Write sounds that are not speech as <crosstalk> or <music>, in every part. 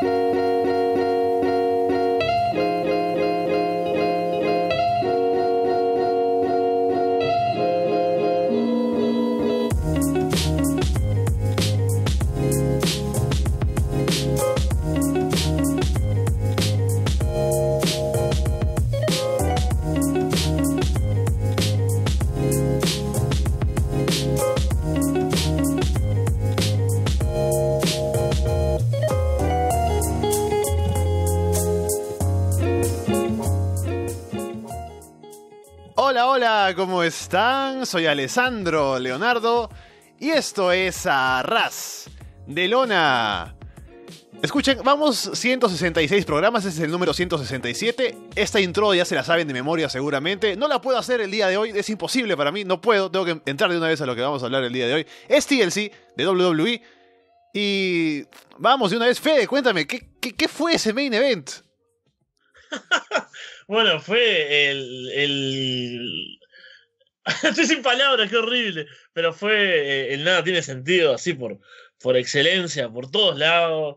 thank you ¿cómo están? Soy Alessandro Leonardo y esto es Arras de Lona. Escuchen, vamos 166 programas, ese es el número 167. Esta intro ya se la saben de memoria seguramente. No la puedo hacer el día de hoy, es imposible para mí, no puedo, tengo que entrar de una vez a lo que vamos a hablar el día de hoy. Es TLC de WWE. Y vamos de una vez, Fede, cuéntame, ¿qué, fue ese main event? <laughs> bueno, fue el, <laughs> Estoy sin palabras, qué horrible. Pero fue. Eh, el nada tiene sentido, así por, por excelencia, por todos lados.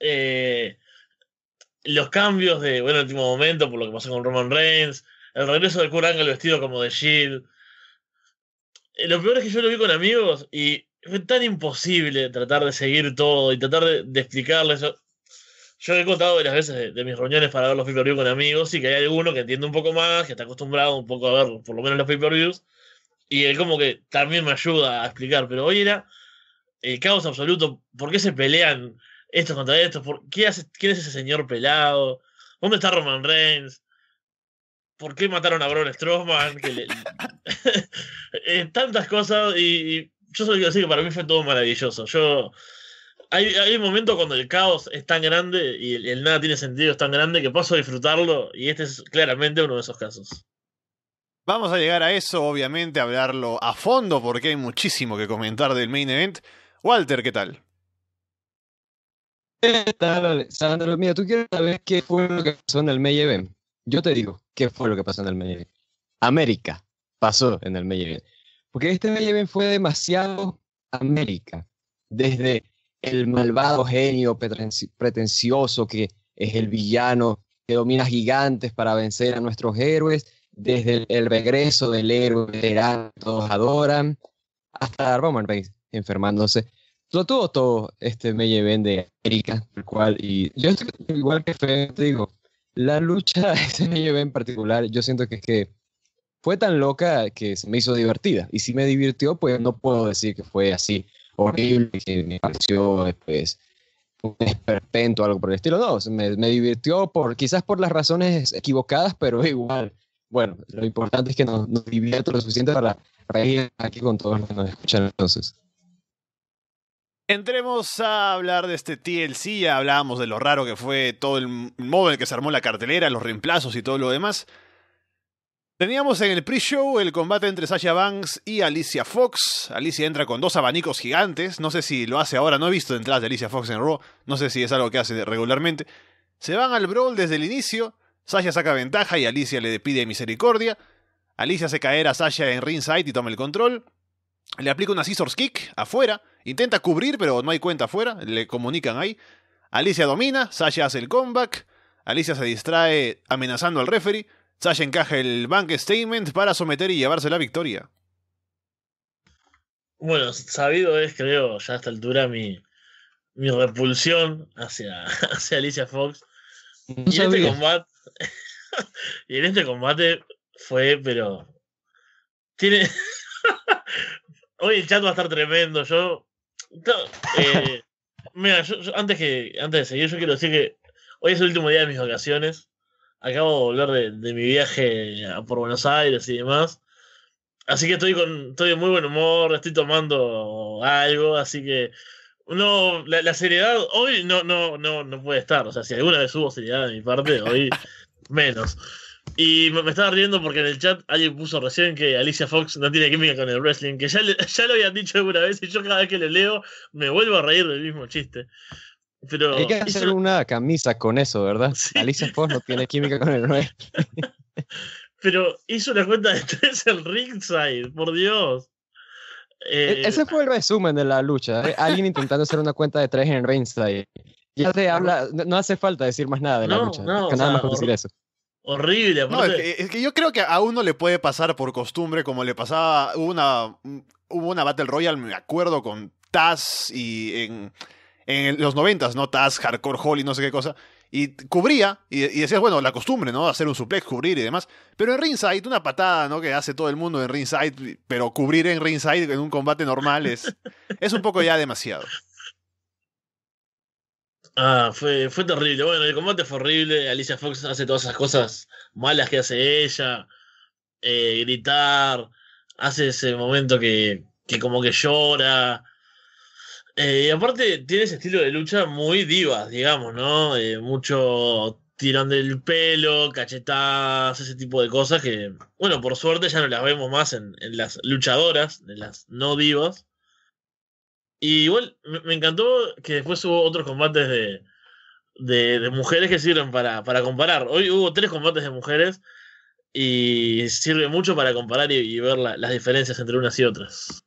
Eh, los cambios de. Bueno, el último momento, por lo que pasó con Roman Reigns. El regreso de Kurt Angle vestido como de Shield. Eh, lo peor es que yo lo vi con amigos y fue tan imposible tratar de seguir todo y tratar de, de eso. Yo he contado las veces de, mis reuniones para ver los pay con amigos y que hay alguno que entiende un poco más, que está acostumbrado un poco a ver por lo menos los pay-per-views y él como que también me ayuda a explicar, pero hoy era el eh, caos absoluto, ¿por qué se pelean estos contra estos? qué hace, ¿Quién es ese señor pelado? ¿Dónde está Roman Reigns? ¿Por qué mataron a Braun Strowman? <laughs> <laughs> Eh, tantas cosas y, y yo solo quiero decir que para mí fue todo maravilloso. Yo hay, un momento cuando el caos es tan grande y el, nada tiene sentido es tan grande que paso a disfrutarlo y este es claramente uno de esos casos. Vamos a llegar a eso, obviamente, a hablarlo a fondo porque hay muchísimo que comentar del main event. Walter, ¿qué tal? ¿Qué eh, tal, Mira, tú quieres saber qué fue lo que pasó en el main event. Yo te digo qué fue lo que pasó en el main event. América pasó en el main event. Porque este main event fue demasiado América. Desde el malvado genio pretencioso que es el villano que domina gigantes para vencer a nuestros héroes, desde el, regreso del héroe que todos adoran, hasta Roman Reigns enfermándose. Lo tuvo todo este me de Erika. el cual, y yo estoy igual que Fede, te digo, la lucha <laughs> de ese me en particular, yo siento que que fue tan loca que se me hizo divertida, y si me divirtió, pues no puedo decir que fue así horrible, que me pareció después pues, un despertento o algo por el estilo. No, me, divirtió por, quizás por las razones equivocadas, pero <laughs> igual. Bueno, lo importante es que nos, nos lo suficiente para reír aquí con todos los que nos escuchan entonces. Entremos a hablar de este TLC, ya hablábamos de lo raro que fue todo el modo en que se armó la cartelera, los reemplazos y todo lo demás. Teníamos en el pre-show el combate entre Sasha Banks y Alicia Fox. Alicia entra con dos abanicos gigantes. No sé si lo hace ahora, no he visto entradas de Alicia Fox en Raw. No sé si es algo que hace regularmente. Se van al brawl desde el inicio. Sasha saca ventaja y Alicia le pide misericordia. Alicia hace caer a Sasha en ringside y toma el control. Le aplica una scissors kick afuera. Intenta cubrir, pero no hay cuenta afuera. Le comunican ahí. Alicia domina. Sasha hace el comeback. Alicia se distrae amenazando al referee. Sasha encaja el bank statement para someter y llevarse la victoria. Bueno, sabido es, creo, ya a esta altura mi, repulsión <laughs> hacia, Alicia Fox. y, en este combate, <laughs> y en este combate fue, pero. Tiene. <laughs> Hoy el chat va a estar tremendo. Yo. Eh, mira, antes, que, antes de seguir, yo quiero decir que hoy es el último día de mis vacaciones acabo de volver de, mi viaje por Buenos Aires y demás. Así que estoy con estoy muy buen humor, estoy tomando algo, así que no la, seriedad hoy no no no no puede estar, o sea, si alguna vez hubo seriedad de mi parte, hoy <laughs> menos. Y me, me, estaba riendo porque en el chat alguien puso recién que Alicia Fox no tiene química con el wrestling, que ya, <laughs> ya lo habían dicho alguna vez y yo cada vez que le leo me vuelvo a reír del mismo chiste. Hay que hacer una camisa con eso, ¿verdad? <laughs> Alicia Fox no tiene química con el 9. <laughs> Pero hizo una cuenta de tres en ringside, por Dios. E, eh, ese fue el resumen de la lucha. ¿eh? Alguien intentando hacer una cuenta de tres en ringside. Ya se habla, no hace falta decir más nada de la lucha. No, nada más decir eso. Horrible. es, que, yo creo que a uno le puede pasar por costumbre, como le pasaba. una, hubo una Battle Royale, me acuerdo, con Taz y en en los noventas, ¿no? Taz, Hardcore Holly, no sé qué cosa. Y cubría, y, decías, bueno, la costumbre, ¿no? Hacer un suplex, cubrir y demás. Pero en ringside, una patada, ¿no? Que hace todo el mundo en ringside, pero cubrir en ringside en un combate normal es, <laughs> es un poco ya demasiado. Ah, fue, fue terrible. Bueno, el combate fue horrible. Alicia Fox hace todas esas cosas malas que hace ella. Eh, gritar. Hace ese momento que, que como que llora eh, y aparte tiene ese estilo de lucha muy divas, digamos, ¿no? Eh, mucho tirón del pelo, cachetadas, ese tipo de cosas que, bueno, por suerte ya no las vemos más en, las luchadoras, en las no divas. Y igual me encantó que después hubo otros combates de, mujeres que sirven para, para, comparar. Hoy hubo tres combates de mujeres y sirve mucho para comparar y, ver las diferencias entre unas y otras.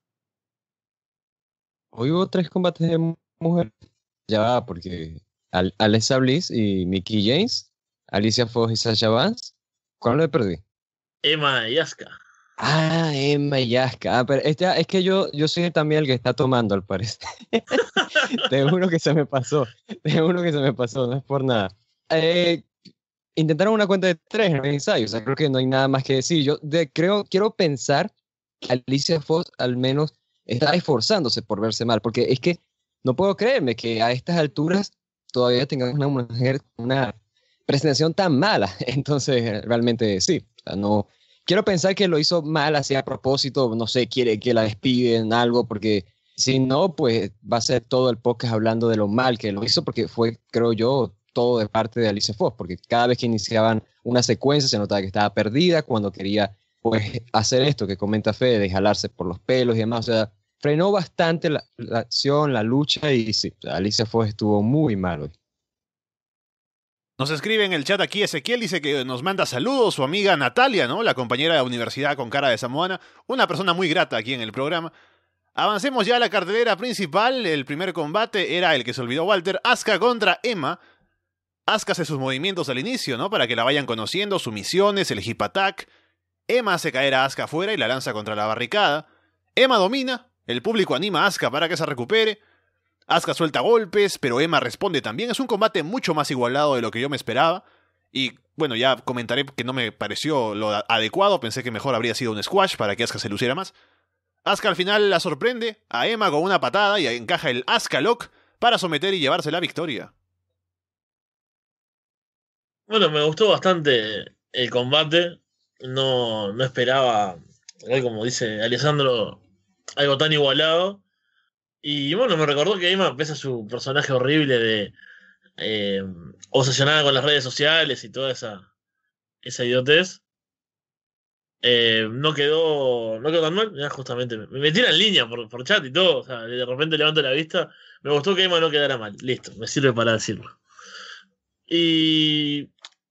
Hoy hubo tres combates de mujeres. Ya va, porque Al Alexa Bliss y Mickey James, Alicia Fox y Sasha Vance. ¿Cuál le perdí? Emma Yaska. Ah, Emma Yaska. Ah, pero este, es que yo, yo soy también el que está tomando, al parecer. de <laughs> uno que se me pasó. De uno que se me pasó, no es por nada. Eh, intentaron una cuenta de tres en el ensayo. O sea, creo que no hay nada más que decir. Yo de, creo, quiero pensar Alicia Fox al menos está esforzándose por verse mal, porque es que no puedo creerme que a estas alturas todavía tengamos una mujer con una presentación tan mala. <laughs> Entonces, realmente sí, no quiero pensar que lo hizo mal así a propósito, no sé, quiere que la despiden algo porque si no, pues va a ser todo el podcast hablando de lo mal que lo hizo porque fue, creo yo, todo de parte de Alice Fox, porque cada vez que iniciaban una secuencia se notaba que estaba perdida cuando quería pues hacer esto que comenta Fede, de jalarse por los pelos y demás, o sea, frenó bastante la, acción, la lucha y sí, Alicia fue estuvo muy mal Nos escribe en el chat aquí Ezequiel, dice que nos manda saludos su amiga Natalia, ¿no? La compañera de universidad con cara de Samoana, una persona muy grata aquí en el programa. Avancemos ya a la cartelera principal, el primer combate era el que se olvidó Walter, Aska contra Emma. Aska hace sus movimientos al inicio, ¿no? Para que la vayan conociendo, sus misiones, el hip attack. Emma hace caer a Aska afuera y la lanza contra la barricada. Emma domina, el público anima a Asuka para que se recupere. Asuka suelta golpes, pero Emma responde también. Es un combate mucho más igualado de lo que yo me esperaba. Y bueno, ya comentaré que no me pareció lo adecuado. Pensé que mejor habría sido un squash para que Asuka se luciera más. Asuka al final la sorprende a Emma con una patada y encaja el Asuka Lock para someter y llevarse la victoria. Bueno, me gustó bastante el combate. No, no esperaba, como dice Alessandro, algo tan igualado. Y bueno, me recordó que Emma, pese a su personaje horrible de eh, obsesionada con las redes sociales y toda esa, esa idiotez, eh, no, quedó, no quedó tan mal. justamente me, me en línea por, chat y todo. de repente levanto la vista. Me gustó que Emma no quedara mal. Listo, me sirve para decirlo. Y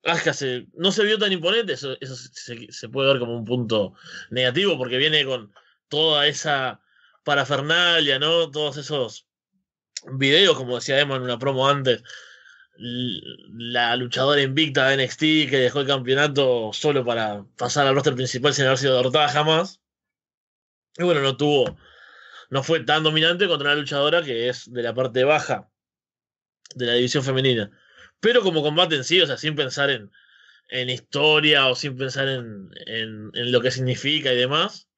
ah, que no se vio tan imponente, eso, se, puede ver como un punto negativo porque viene con toda esa parafernalia, ¿no? Todos esos videos, como decía Emma en una promo antes, la luchadora invicta de NXT que dejó el campeonato solo para pasar al roster principal sin haber sido derrotada jamás. Y bueno, no tuvo, no fue tan dominante contra una luchadora que es de la parte baja de la división femenina. Pero como combate en sí, o sea, sin pensar en, en historia o sin pensar en, en lo que significa y demás,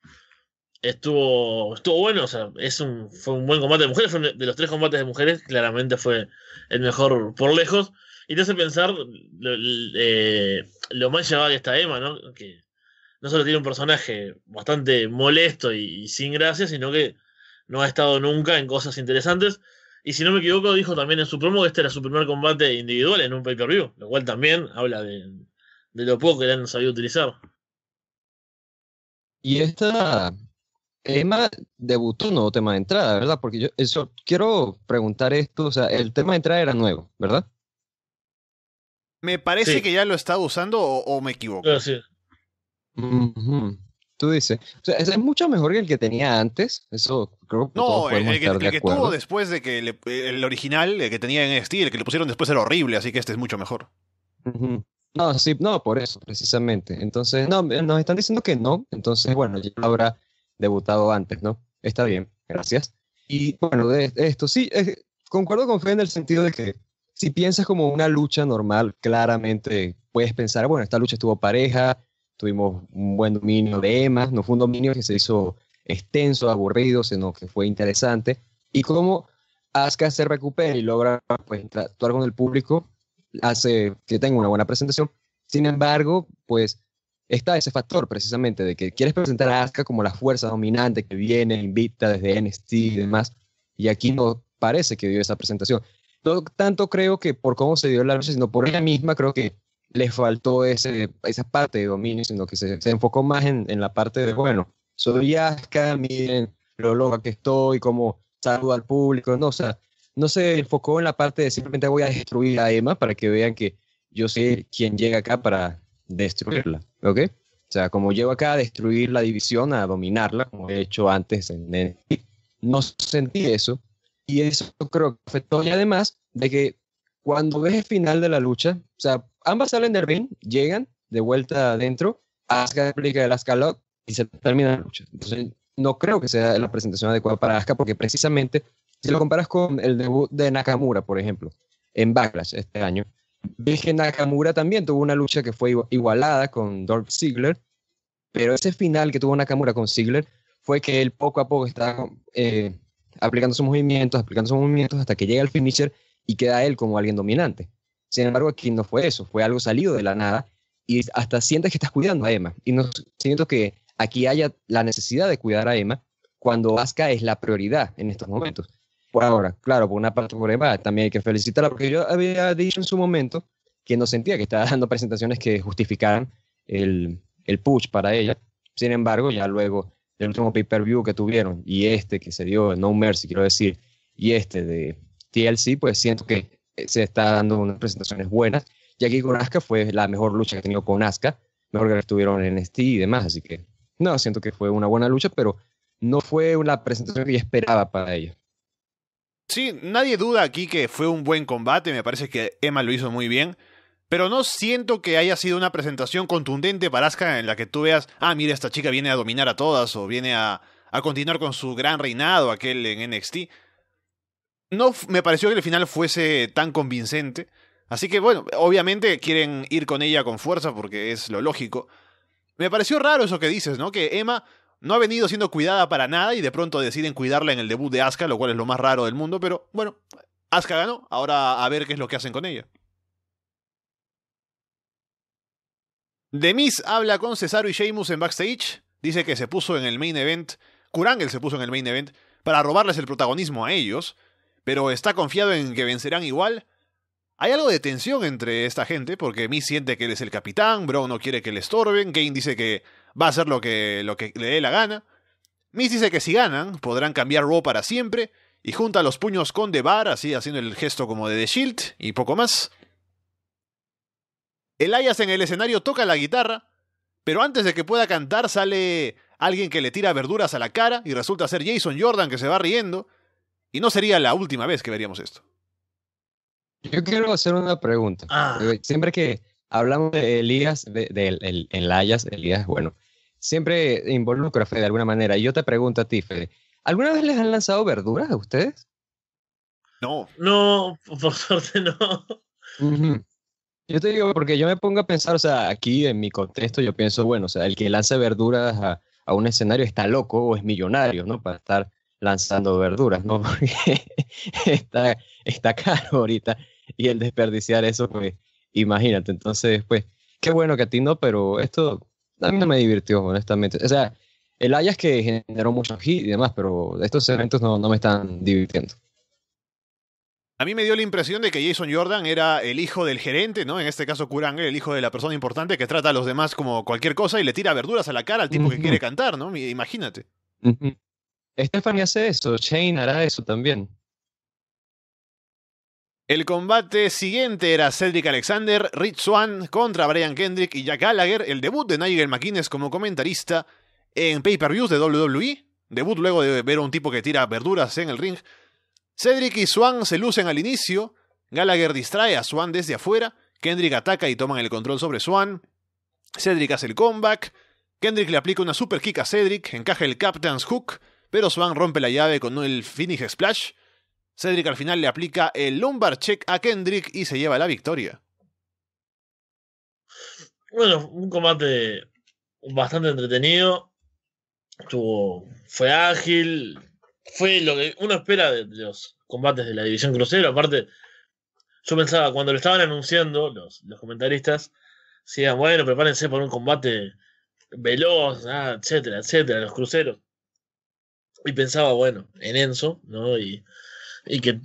estuvo estuvo bueno, o sea, es un, fue un buen combate de mujeres, de los tres combates de mujeres, claramente fue el mejor por lejos, y te hace pensar lo, eh, más llevada que está Emma, ¿no? Que no solo tiene un personaje bastante molesto y, sin gracia, sino que no ha estado nunca en cosas interesantes, y si no me equivoco, dijo también en su promo que este era su primer combate individual en un pay-per-view, lo cual también habla de, de lo poco que le han sabido utilizar. Y esta Emma eh, debutó un nuevo tema de entrada, ¿verdad? Porque yo eso, quiero preguntar esto, o sea, el tema de entrada era nuevo, ¿verdad? Me parece que ya lo estaba usando o, me equivoco. Tú dices, o sea, es mucho mejor que el que tenía antes, eso creo que... No, el, que, que tuvo después de que el original, el que tenía en Steel, el que le pusieron después era horrible, así que este es mucho mejor. No, sí, no, por eso, precisamente. Entonces, no, nos están diciendo que no, entonces, bueno, ya habrá debutado antes, ¿no? Está bien, gracias. Y bueno, de, esto sí, concuerdo con Fe en el sentido de que si piensas como una lucha normal, claramente puedes pensar, bueno, esta lucha estuvo pareja, tuvimos un buen dominio de Emma, no fue un dominio que se hizo extenso, aburrido, sino que fue interesante. Y cómo Asuka se recupera y logra pues, con el público, hace que tenga una buena presentación. Sin embargo, pues está ese factor precisamente de que quieres presentar a Asuka como la fuerza dominante que viene invita desde nst y demás, y aquí no parece que dio esa presentación. No tanto creo que por cómo se dio la noche, sino por ella misma creo que le faltó ese, esa parte de dominio, sino que se, enfocó más en, la parte de, bueno, soy Asuka, miren lo loca que estoy, como saludo al público, no, no se enfocó en la parte de simplemente voy a destruir a Emma para que vean que yo sé quién llega acá para destruirla. ¿Ok? O sea, como llevo acá a destruir la división, a dominarla, como he hecho antes en el... No sentí eso. Y eso creo que afectó. Y además de que cuando ves el final de la lucha, o sea, ambas salen del ring, llegan de vuelta adentro, Asuka aplica el Asuka y se termina la lucha. Entonces, no creo que sea la presentación adecuada para Asuka porque precisamente si lo comparas con el debut de Nakamura, por ejemplo, en Backlash este año, Virgen Nakamura también tuvo una lucha que fue igualada con Dolph Ziggler, pero ese final que tuvo Nakamura con Ziggler fue que él poco a poco está eh, aplicando sus movimientos, aplicando sus movimientos hasta que llega el finisher y queda él como alguien dominante. Sin embargo, aquí no fue eso, fue algo salido de la nada y hasta sientes que estás cuidando a Emma. Y no siento que aquí haya la necesidad de cuidar a Emma cuando Asuka es la prioridad en estos momentos por ahora. Claro, por una parte por también hay que felicitarla, porque yo había dicho en su momento que no sentía que estaba <laughs> dando presentaciones que justificaran el, el push para ella. Sin embargo, ya luego del último pay-per-view que tuvieron y este que se dio, No Mercy, quiero decir, y este de TLC, pues siento que se está dando unas presentaciones buenas. Y aquí con Asuka fue la mejor lucha que ha tenido con Asuka, mejor que estuvieron en NXT y demás. Así que, no, siento que fue una buena lucha, pero no fue una presentación que yo esperaba para ella. Sí, nadie duda aquí que fue un buen combate, me parece que Emma lo hizo muy bien, pero no siento que haya sido una presentación contundente para Asuka en la que tú veas, ah, mira, esta chica viene a dominar a todas o viene a, a continuar con su gran reinado, aquel en NXT. No me pareció que el final fuese tan convincente. Así que bueno, obviamente quieren ir con ella con fuerza porque es lo lógico. Me pareció raro eso que dices, ¿no? Que Emma no ha venido siendo cuidada para nada y de pronto deciden cuidarla en el debut de Asuka, lo cual es lo más raro del mundo, pero bueno, Asuka ganó, ahora a ver qué es lo que hacen con ella. Demis habla con Cesaro y Sheamus en backstage, dice que se puso en el main event, Kurangel se puso en el main event para robarles el protagonismo a ellos, pero está confiado en que vencerán igual. Hay algo de tensión entre esta gente, porque Miz siente que él es el capitán, Bro no quiere que le estorben, Kane dice que va a hacer lo que, lo que le dé la gana. Miss dice que si ganan, podrán cambiar Raw para siempre, y junta los puños con The Bar, así haciendo el gesto como de The Shield, y poco más. Elias en el escenario toca la guitarra, pero antes de que pueda cantar sale alguien que le tira verduras a la cara y resulta ser Jason Jordan que se va riendo, y no sería la última vez que veríamos esto. Yo quiero hacer una pregunta. Ah. Siempre que hablamos de Elías, de, el Elias, Elías, bueno, siempre involucra Fede de alguna manera. Y yo te pregunto a ti, Fede, ¿alguna vez les han lanzado verduras a ustedes? No. No, <laughs> por suerte no. Yo te digo, porque yo me pongo a pensar, o sea, aquí en mi contexto yo pienso, bueno, o sea, el que lance verduras a, a un escenario está loco o es millonario, ¿no? Para estar lanzando verduras, ¿no? <laughs> Porque está, está caro ahorita y el desperdiciar eso, pues, imagínate. Entonces, pues, qué bueno que a ti no, pero esto a mí no me divirtió, honestamente. O sea, el Ajax que generó mucho hit y demás, pero estos eventos no, no me están divirtiendo. A mí me dio la impresión de que Jason Jordan era el hijo del gerente, ¿no? En este caso, Kurang el hijo de la persona importante que trata a los demás como cualquier cosa y le tira verduras a la cara al tipo que quiere cantar, ¿no? Imagínate. Stephanie hace eso, Shane hará eso también. El combate siguiente era Cedric Alexander, Rich Swan contra Brian Kendrick y Jack Gallagher, el debut de Nigel McInnes como comentarista en pay-per-views de WWE, debut luego de ver a un tipo que tira verduras en el ring. Cedric y Swan se lucen al inicio, Gallagher distrae a Swan desde afuera, Kendrick ataca y toman el control sobre Swan, Cedric hace el comeback, Kendrick le aplica una super kick a Cedric, encaja el Captain's Hook, pero Swan rompe la llave con el Finish Splash, Cedric al final le aplica el lumbar check a Kendrick y se lleva la victoria. Bueno, un combate bastante entretenido. Estuvo, fue ágil. Fue lo que uno espera de los combates de la división crucero. Aparte, yo pensaba cuando lo estaban anunciando los, los comentaristas, decían, bueno, prepárense por un combate veloz, ah, etcétera, etcétera, los cruceros. Y pensaba, bueno, en Enzo, ¿no? Y y que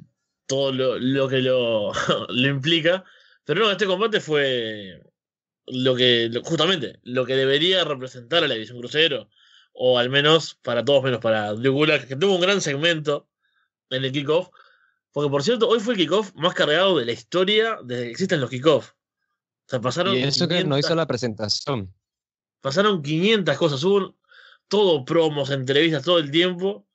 todo lo, que lo, lo, <laughs> implica. Pero no, este combate fue lo que, justamente, lo que debería representar a la división crucero, o al menos para todos, menos para Drew que tuvo un gran segmento en el kickoff. Porque por cierto, hoy fue el kickoff más cargado de la historia desde que existen los kickoffs. pasaron. Y eso que no hizo la presentación. Pasaron 500 cosas. Hubo todo promos, entrevistas todo el tiempo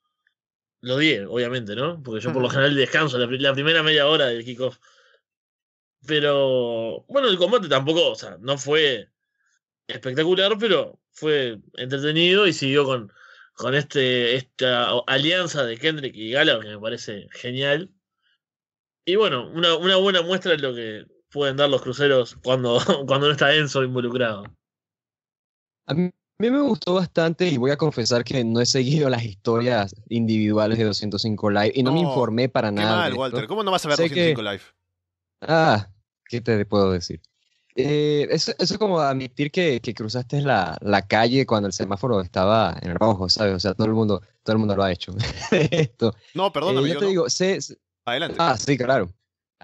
lo di, obviamente, ¿no? Porque yo por lo general descanso la, primera media hora del kickoff. Pero bueno, el combate tampoco, o sea, no fue espectacular, pero fue entretenido y siguió con, con este, esta alianza de Kendrick y Gala, que me parece genial. Y bueno, una, una buena muestra de lo que pueden dar los cruceros cuando, <laughs> cuando no está Enzo involucrado. A mí a mí me gustó bastante y voy a confesar que no he seguido las historias individuales de 205 Live y no, me informé para nada. Mal, Walter, ¿cómo no vas a ver 205 Live? Ah, ¿qué te puedo decir? Eh, eso, es como admitir que, cruzaste la, calle cuando el semáforo estaba en rojo, ¿sabes? O sea, todo el mundo, todo el mundo lo ha hecho. <laughs> No, perdón eh, yo, te digo, sé, Adelante. Ah, sí, claro.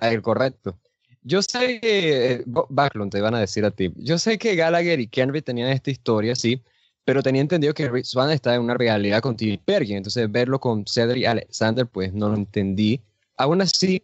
El correcto. Yo sé que, eh, Backlund te van a decir a ti, yo sé que Gallagher y Kenry tenían esta historia, sí, pero tenía entendido que van Swan estaba en una realidad con Timmy Perry, entonces verlo con Cedric Alexander, pues no lo entendí. Aún así,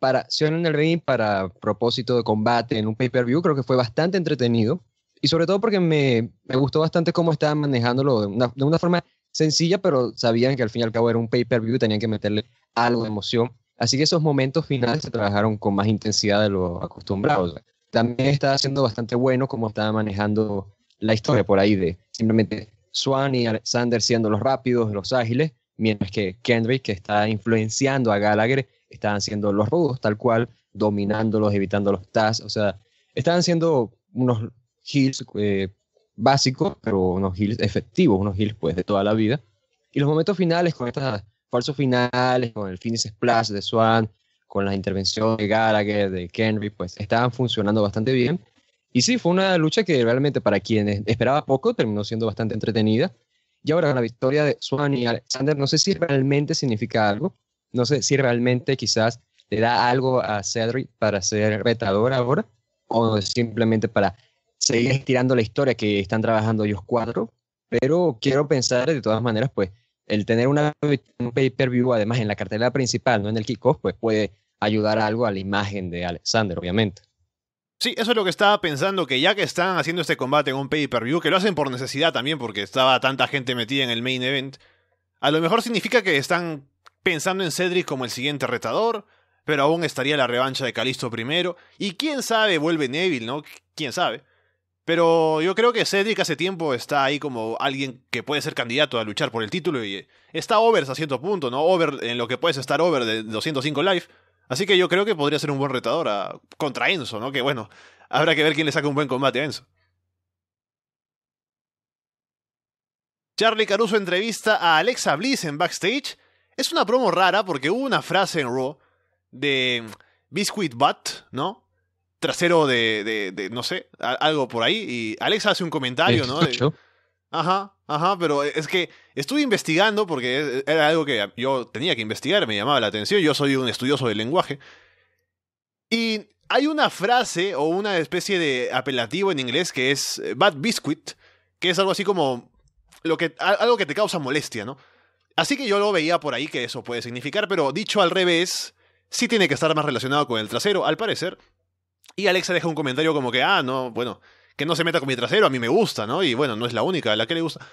para en el Ring, para propósito de combate en un pay-per-view, creo que fue bastante entretenido, y sobre todo porque me, gustó bastante cómo estaban manejándolo de una, de una forma sencilla, pero sabían que al fin y al cabo era un pay-per-view, tenían que meterle algo de emoción Así que esos momentos finales se trabajaron con más intensidad de lo acostumbrado. también estaba siendo bastante bueno como estaba manejando la historia por ahí de simplemente Swan y Alexander siendo los rápidos, los ágiles, mientras que Kendrick, que está influenciando a Gallagher, estaban siendo los rudos, tal cual, dominándolos, evitando los tas. O sea, estaban siendo unos heals eh, básicos, pero unos heals efectivos, unos heals pues de toda la vida. Y los momentos finales con estas falsos finales, con el finish Splash de Swan, con la intervención de Gallagher, de Kenry, pues estaban funcionando bastante bien. Y sí, fue una lucha que realmente para quienes esperaba poco terminó siendo bastante entretenida. Y ahora la victoria de Swan y Alexander, no sé si realmente significa algo, no sé si realmente quizás le da algo a Cedric para ser retador ahora, o simplemente para seguir estirando la historia que están trabajando ellos cuatro. Pero quiero pensar de todas maneras, pues, el tener una, un pay-per-view además en la cartelera principal, no en el kickoff, pues puede ayudar algo a la imagen de Alexander, obviamente. Sí, eso es lo que estaba pensando, que ya que están haciendo este combate en un pay-per-view, que lo hacen por necesidad también, porque estaba tanta gente metida en el main event, a lo mejor significa que están pensando en Cedric como el siguiente retador, pero aún estaría la revancha de Calisto primero, y quién sabe, vuelve Neville, ¿no? ¿Quién sabe? Pero yo creo que Cedric hace tiempo está ahí como alguien que puede ser candidato a luchar por el título y está over a cierto punto, ¿no? Over en lo que puedes estar over de 205 live. Así que yo creo que podría ser un buen retador contra Enzo, ¿no? Que bueno, habrá que ver quién le saca un buen combate a Enzo. Charlie Caruso entrevista a Alexa Bliss en backstage. Es una promo rara porque hubo una frase en Raw de Biscuit Butt, ¿no? trasero de, no sé, algo por ahí. Y Alexa hace un comentario, ¿no? De, ajá, ajá, pero es que estuve investigando porque era algo que yo tenía que investigar, me llamaba la atención. Yo soy un estudioso del lenguaje. Y hay una frase o una especie de apelativo en inglés que es eh, bad biscuit, que es algo así como lo que, algo que te causa molestia, ¿no? Así que yo lo veía por ahí que eso puede significar, pero dicho al revés, sí tiene que estar más relacionado con el trasero, al parecer. Y Alexa deja un comentario como que, ah, no, bueno, que no se meta con mi trasero, a mí me gusta, ¿no? Y bueno, no es la única la que le gusta.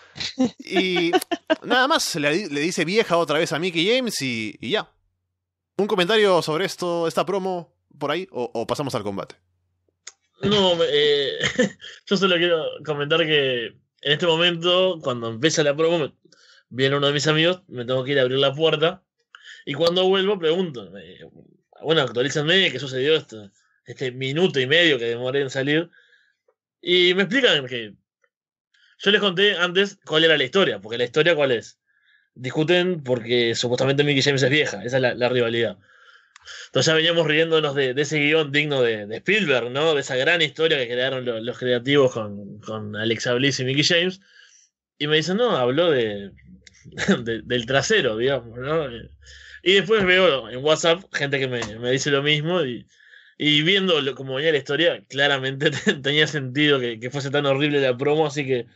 Y <laughs> nada más, le, dice vieja otra vez a Mickey James y, ya. ¿Un comentario sobre esto, esta promo por ahí o, pasamos al combate? No, eh, <laughs> yo solo quiero comentar que en este momento, cuando empieza la promo, viene uno de mis amigos, me tengo que ir a abrir la puerta y cuando vuelvo pregunto, eh, bueno, actualízame qué sucedió esto este minuto y medio que demoré en salir. Y me explican que yo les conté antes cuál era la historia, porque la historia cuál es. Discuten porque supuestamente Mickey James es vieja, esa es la, rivalidad. Entonces ya veníamos riéndonos de, ese guión digno de, Spielberg, ¿no? De esa gran historia que crearon los, creativos con, con, Alexa Bliss y Mickey James. Y me dicen, no, habló <laughs> de, del trasero, digamos, ¿no? Y después veo en WhatsApp gente que me, me dice lo mismo y, y viendo cómo como venía la historia, claramente <laughs> tenía sentido que, fuese tan horrible la promo, así que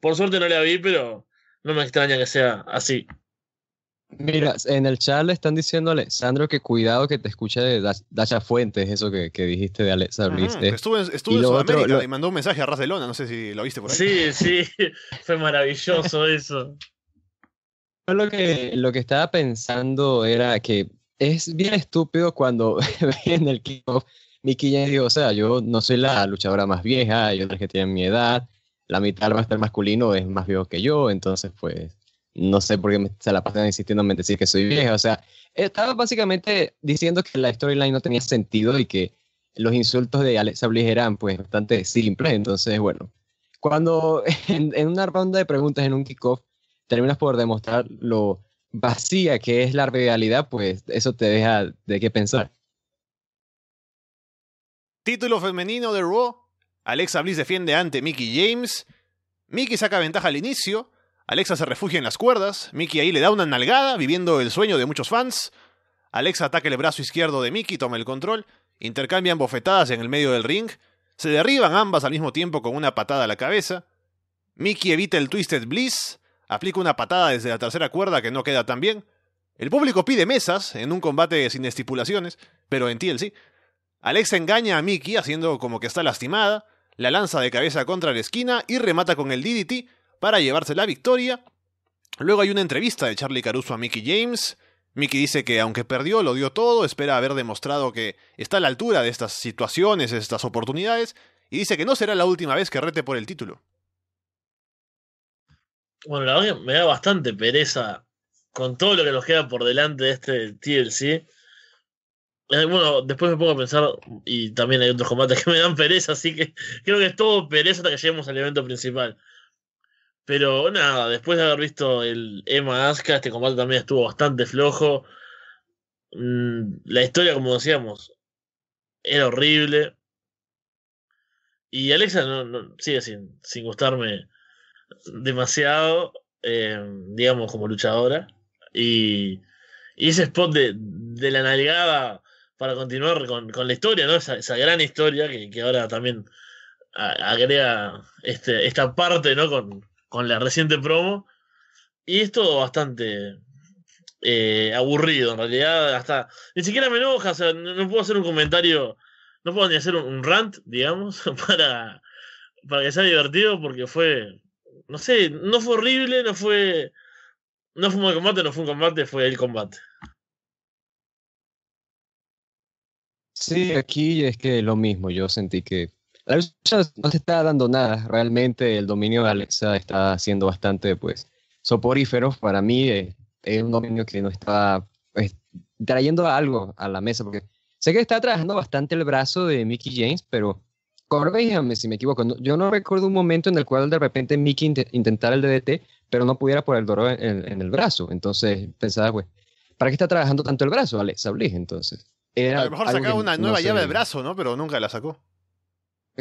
por suerte no la vi, pero no me extraña que sea así. Mira, en el chat le están diciendo a Alessandro que cuidado que te escuche de Dacha Fuentes, eso que, dijiste de Alessandro. ¿eh? Estuve, en Sudamérica y mandó un mensaje a Barcelona, no sé si lo viste por ahí. Sí, sí, <laughs> fue maravilloso eso. Lo que, lo que estaba pensando era que es bien estúpido cuando <laughs> en el kickoff Mickey James dijo, o sea, yo no soy la luchadora más vieja, hay otras que tienen mi edad, la mitad del masculino es más viejo que yo, entonces pues no sé por qué se la pasan insistiendo en decir que soy vieja, o sea, estaba básicamente diciendo que la storyline no tenía sentido y que los insultos de Alexa Bliss eran pues bastante simples, entonces bueno, cuando <laughs> en una ronda de preguntas en un kickoff terminas por demostrar lo vacía que es la realidad, pues eso te deja de qué pensar. Título femenino de Raw. Alexa Bliss defiende ante Mickey James. Mickey saca ventaja al inicio. Alexa se refugia en las cuerdas. Mickey ahí le da una nalgada, viviendo el sueño de muchos fans. Alexa ataca el brazo izquierdo de Mickey, toma el control. Intercambian bofetadas en el medio del ring. Se derriban ambas al mismo tiempo con una patada a la cabeza. Mickey evita el Twisted Bliss aplica una patada desde la tercera cuerda que no queda tan bien. El público pide mesas en un combate sin estipulaciones, pero en sí Alex engaña a Mickey haciendo como que está lastimada, la lanza de cabeza contra la esquina y remata con el DDT para llevarse la victoria. Luego hay una entrevista de Charlie Caruso a Mickey James. Mickey dice que aunque perdió, lo dio todo, espera haber demostrado que está a la altura de estas situaciones, estas oportunidades, y dice que no será la última vez que rete por el título. Bueno, la verdad que me da bastante pereza con todo lo que nos queda por delante de este TLC. Eh, bueno, después me pongo a pensar, y también hay otros combates <laughs> que me dan pereza, así que creo que es todo pereza hasta que lleguemos al evento principal. Pero nada, después de haber visto el Emma Aska, este combate también estuvo bastante flojo. Mm, la historia, como decíamos, era horrible. Y Alexa no sigue sin gustarme demasiado, eh, digamos, como luchadora. Y, ese spot de, la nalgada para continuar con, la historia, ¿no? Esa, gran historia que, ahora también agrega este, esta parte, ¿no? Con, la reciente promo. Y es todo bastante eh, aburrido, en realidad. Hasta. Ni siquiera me enoja, no, puedo hacer un comentario. No puedo ni hacer un, un rant, digamos, <laughs> para, para que sea divertido, porque fue no sé, no fue horrible, no fue. No fue un combate, no fue un combate, fue el combate. Sí, aquí es que lo mismo, yo sentí que la lucha no se está dando nada, realmente el dominio de Alexa está siendo bastante, pues, soporífero para mí, eh, es, un dominio que no está pues, trayendo algo a la mesa, porque sé que está trabajando bastante el brazo de Mickey James, pero corríjame si me equivoco, yo no recuerdo un momento en el cual de repente Mickey intentara el DDT, pero no pudiera poner el dolor en, el brazo. Entonces pensaba, pues, ¿para qué está trabajando tanto el brazo, Alexa Entonces. Era a lo mejor sacaba una nueva llave de brazo, ¿no? Pero nunca la sacó.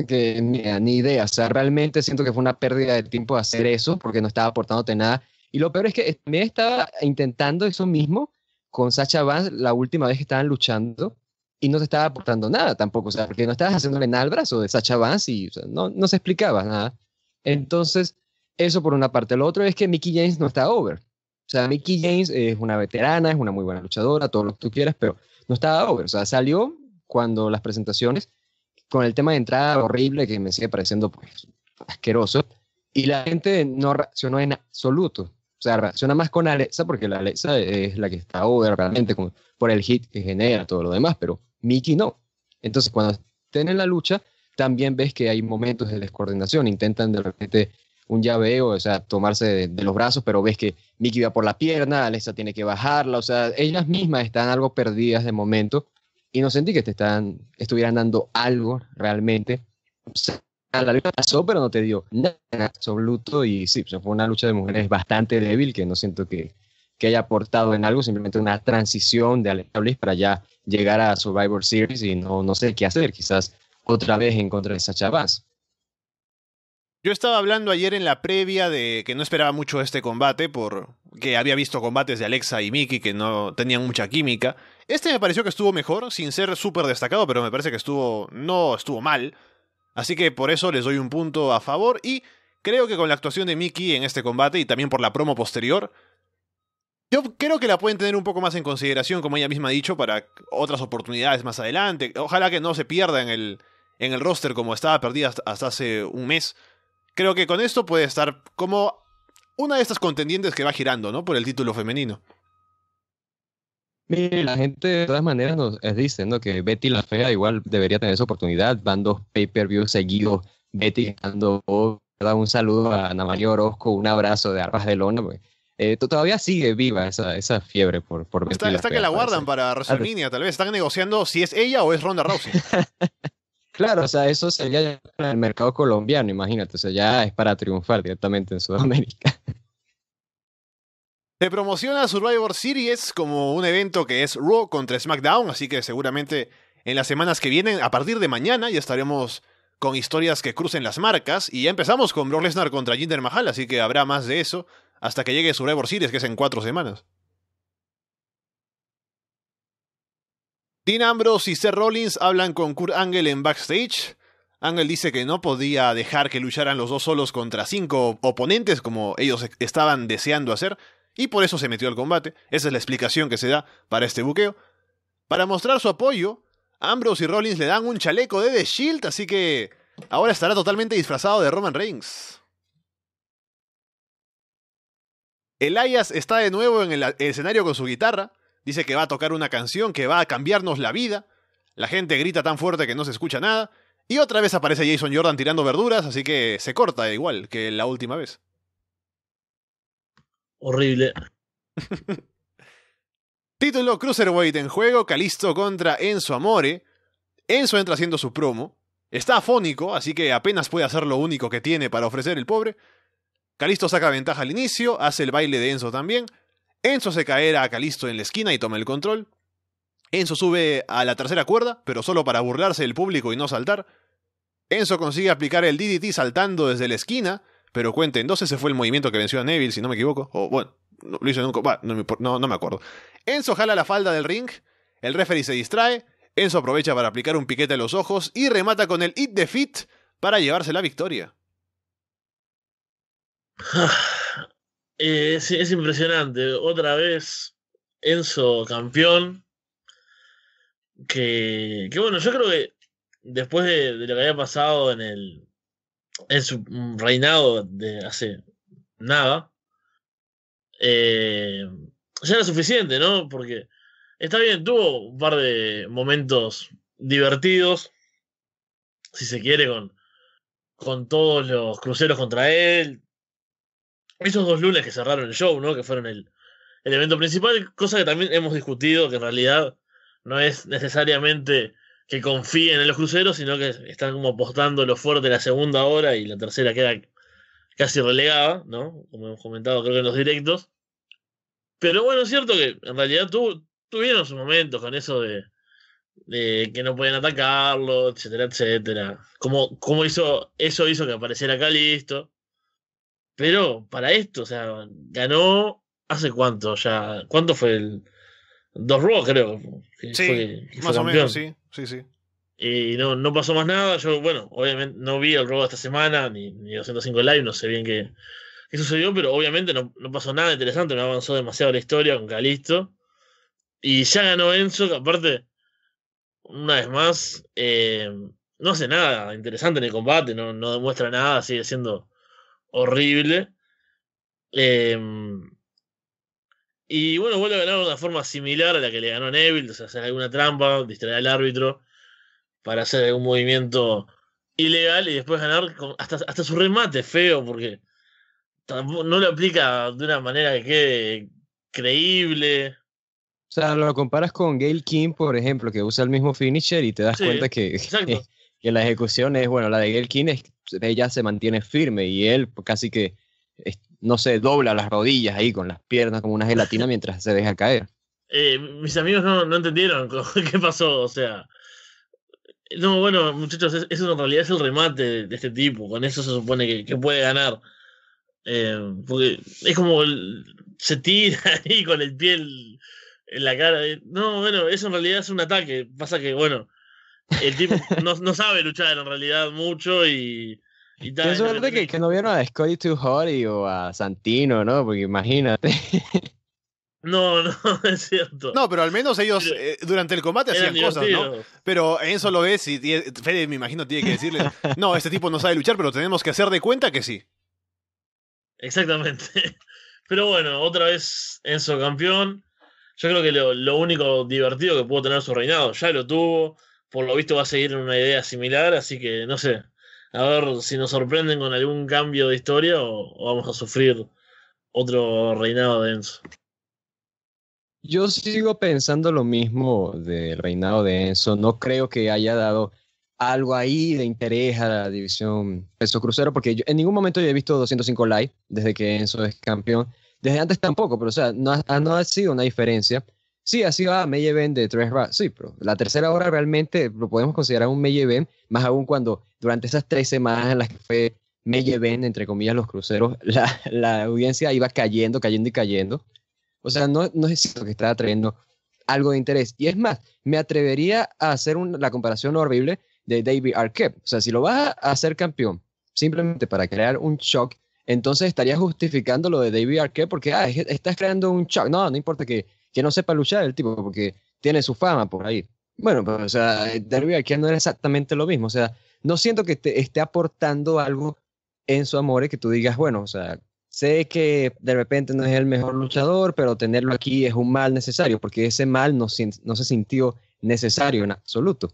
Que ni idea, realmente siento que fue una pérdida de tiempo hacer eso porque no estaba aportándote nada. Y lo peor es que eh, me estaba intentando eso mismo con Sacha Vance la última vez que estaban luchando y no se estaba aportando nada tampoco, o sea, porque no estabas haciéndole nada al brazo de Sacha Vance y no, no se explicaba nada. Entonces, eso por una parte. Lo otro es que Mickey James no está over. O sea, Mickey James es una veterana, es una muy buena luchadora, todo lo que tú quieras, pero no estaba over. O sea, salió cuando las presentaciones, con el tema de entrada horrible que me sigue pareciendo pues, asqueroso, y la gente no reaccionó en absoluto. O sea, reacciona más con Alexa, porque la Alexa es la que está over realmente por el hit que genera todo lo demás, pero Mickey no. Entonces, cuando estén en la lucha, también ves que hay momentos de descoordinación. Intentan de repente un llaveo, o sea, tomarse de, los brazos, pero ves que Mickey va por la pierna, Alexa tiene que bajarla, o sea, ellas mismas están algo perdidas de momento y no sentí que te están, estuvieran dando algo realmente. O sea, la lucha pasó, pero no te dio nada absoluto y sí, fue una lucha de mujeres bastante débil que no siento que, que haya aportado en algo, simplemente una transición de Alexa para ya llegar a Survivor Series y no, no sé qué hacer, quizás otra vez en contra de Sacha Yo estaba hablando ayer en la previa de que no esperaba mucho este combate, porque había visto combates de Alexa y Mickey que no tenían mucha química. Este me pareció que estuvo mejor, sin ser súper destacado, pero me parece que estuvo. no estuvo mal. Así que por eso les doy un punto a favor y creo que con la actuación de Mickey en este combate y también por la promo posterior, yo creo que la pueden tener un poco más en consideración, como ella misma ha dicho, para otras oportunidades más adelante. Ojalá que no se pierda en el, en el roster como estaba perdida hasta hace un mes. Creo que con esto puede estar como una de estas contendientes que va girando, ¿no? Por el título femenino. Mire, la gente de todas maneras nos eh, dice, ¿no? Que Betty la Fea igual debería tener esa oportunidad. Van dos pay-per-views seguidos. Betty dando oh, un saludo a Ana María Orozco, un abrazo de Arras de Lona. Pues. Eh, todavía sigue viva esa, esa fiebre por, por Está, que la guardan para WrestleMania, ah, tal vez. Están negociando si es ella o es Ronda Rousey. <laughs> claro, o sea, eso sería para el mercado colombiano, imagínate. O sea, ya es para triunfar directamente en Sudamérica. Se promociona Survivor Series como un evento que es Raw contra SmackDown, así que seguramente en las semanas que vienen, a partir de mañana, ya estaremos con historias que crucen las marcas. Y ya empezamos con Brock Lesnar contra Jinder Mahal, así que habrá más de eso hasta que llegue Survivor Series, que es en cuatro semanas. Dean Ambrose y Seth Rollins hablan con Kurt Angle en backstage. Angle dice que no podía dejar que lucharan los dos solos contra cinco oponentes como ellos e-, estaban deseando hacer, y por eso se metió al combate. Esa es la explicación que se da para este buqueo. Para mostrar su apoyo, Ambrose y Rollins le dan un chaleco de The Shield, así que ahora estará totalmente disfrazado de Roman Reigns. Elias está de nuevo en el escenario con su guitarra, dice que va a tocar una canción que va a cambiarnos la vida, la gente grita tan fuerte que no se escucha nada, y otra vez aparece Jason Jordan tirando verduras, así que se corta igual que la última vez. Horrible. <laughs> Título Cruiserweight en juego, Calisto contra Enzo Amore. Enzo entra haciendo su promo. Está afónico, así que apenas puede hacer lo único que tiene para ofrecer el pobre. Calisto saca ventaja al inicio, hace el baile de Enzo también. Enzo se caerá a Calisto en la esquina y toma el control. Enzo sube a la tercera cuerda, pero solo para burlarse del público y no saltar. Enzo consigue aplicar el DDT saltando desde la esquina, pero cuenta, entonces ese fue el movimiento que venció a Neville, si no me equivoco. O oh, bueno, lo hizo en un... no, me acuerdo. Enzo jala la falda del ring, el referee se distrae, Enzo aprovecha para aplicar un piquete a los ojos y remata con el hit de para llevarse la victoria es, <sighs> eh, es impresionante. Otra vez, Enzo campeón. Que, bueno, yo creo que después de, lo que había pasado en el en su reinado de hace nada, eh, ya era suficiente, ¿no? Porque está bien, tuvo un par de momentos divertidos, si se quiere, con, con todos los cruceros contra él, esos dos lunes que cerraron el show, ¿no? Que fueron el, evento principal, cosa que también hemos discutido, que en realidad no es necesariamente que confíen en los cruceros, sino que están como apostando lo fuerte la segunda hora y la tercera queda casi relegada, ¿no? Como hemos comentado creo que en los directos. Pero bueno, es cierto que en realidad tuvieron sus momentos con eso de, que no pueden atacarlo, etcétera, etcétera. Como, como hizo, eso hizo que apareciera acá listo. Pero para esto, o sea, ganó hace cuánto ya. ¿Cuánto fue el. Dos robos creo. sí, más o menos, sí. Sí, sí. Y no, no pasó más nada. Yo, bueno, obviamente no vi el robo esta semana, ni, 205 Live, no sé bien qué, sucedió, pero obviamente no, pasó nada interesante, no avanzó demasiado la historia con Calisto. Y ya ganó Enzo, que aparte, una vez más, eh, no hace nada interesante en el combate, no, no demuestra nada, sigue siendo horrible. Em, y bueno, vuelve a ganar de una forma similar a la que le ganó Neville, o sea, hacer alguna trampa, distraer al árbitro para hacer algún movimiento ilegal y después ganar hasta, hasta su remate feo, porque no lo aplica de una manera que creíble. O sea, lo comparas con Gail King, por ejemplo, que usa el mismo finisher y te das cuenta que, exacto. <laughs> Y la ejecución es, bueno, la de Gail es, ella se mantiene firme y él casi que, no se dobla las rodillas ahí con las piernas como una gelatina <laughs> mientras se deja caer. Eh, mis amigos no, entendieron <laughs> qué pasó, o sea. No, bueno, muchachos, eso en realidad es el remate de, este tipo. Con eso se supone que, puede ganar. Eh, porque es como se tira <laughs> ahí con el pie en la cara. No, bueno, eso en realidad es un ataque. Pasa que, bueno, el tipo no, sabe luchar en realidad mucho y. y tal, que, no vieron a Scotty Too o a Santino, ¿no? Porque imagínate. <laughs> No, no, <laughs> es cierto. No, pero al menos ellos eh, durante el combate hacían cosas, ¿no? Pero Enzo lo ves y Fede, me imagino, tiene que decirle: <laughs> No, este tipo no sabe luchar, pero tenemos que hacer de cuenta que sí. Exactamente. Pero bueno, otra vez Enzo campeón. Yo creo que lo, lo único divertido que pudo tener su reinado, ya lo tuvo por lo visto va a seguir en una idea similar, así que no sé. A ver si nos sorprenden con algún cambio de historia o, vamos a sufrir otro reinado de Enzo. Yo sigo pensando lo mismo del reinado de Enzo. No creo que haya dado algo ahí de interés a la división peso crucero, porque en ningún momento yo he visto 205 likes desde que Enzo es campeón. Desde antes tampoco, pero o sea, no ha, no ha sido una diferencia sí, así va, me event de tres rounds. Sí, pero la tercera hora realmente lo podemos considerar un Meilleven, más aún cuando durante esas tres semanas en las que fue Meilleven, entre comillas, los cruceros, <laughs> la, audiencia iba cayendo, cayendo y cayendo. O sea, no, no es cierto que está trayendo algo de interés. Y es más, me atrevería a hacer la comparación horrible de David Arquette. O sea, si lo vas a hacer campeón simplemente para crear un shock, entonces estaría justificando lo de David Arquette porque ah, estás creando un shock. No, no importa que que no sepa luchar el tipo, porque tiene su fama por ahí. Bueno, pero pues, o sea, Darby aquí no era exactamente lo mismo. O sea, no siento que esté aportando algo en su amor y que tú digas, bueno, o sea, sé que de repente no es el mejor luchador, pero tenerlo aquí es un mal necesario, porque ese mal no se sintió necesario en absoluto.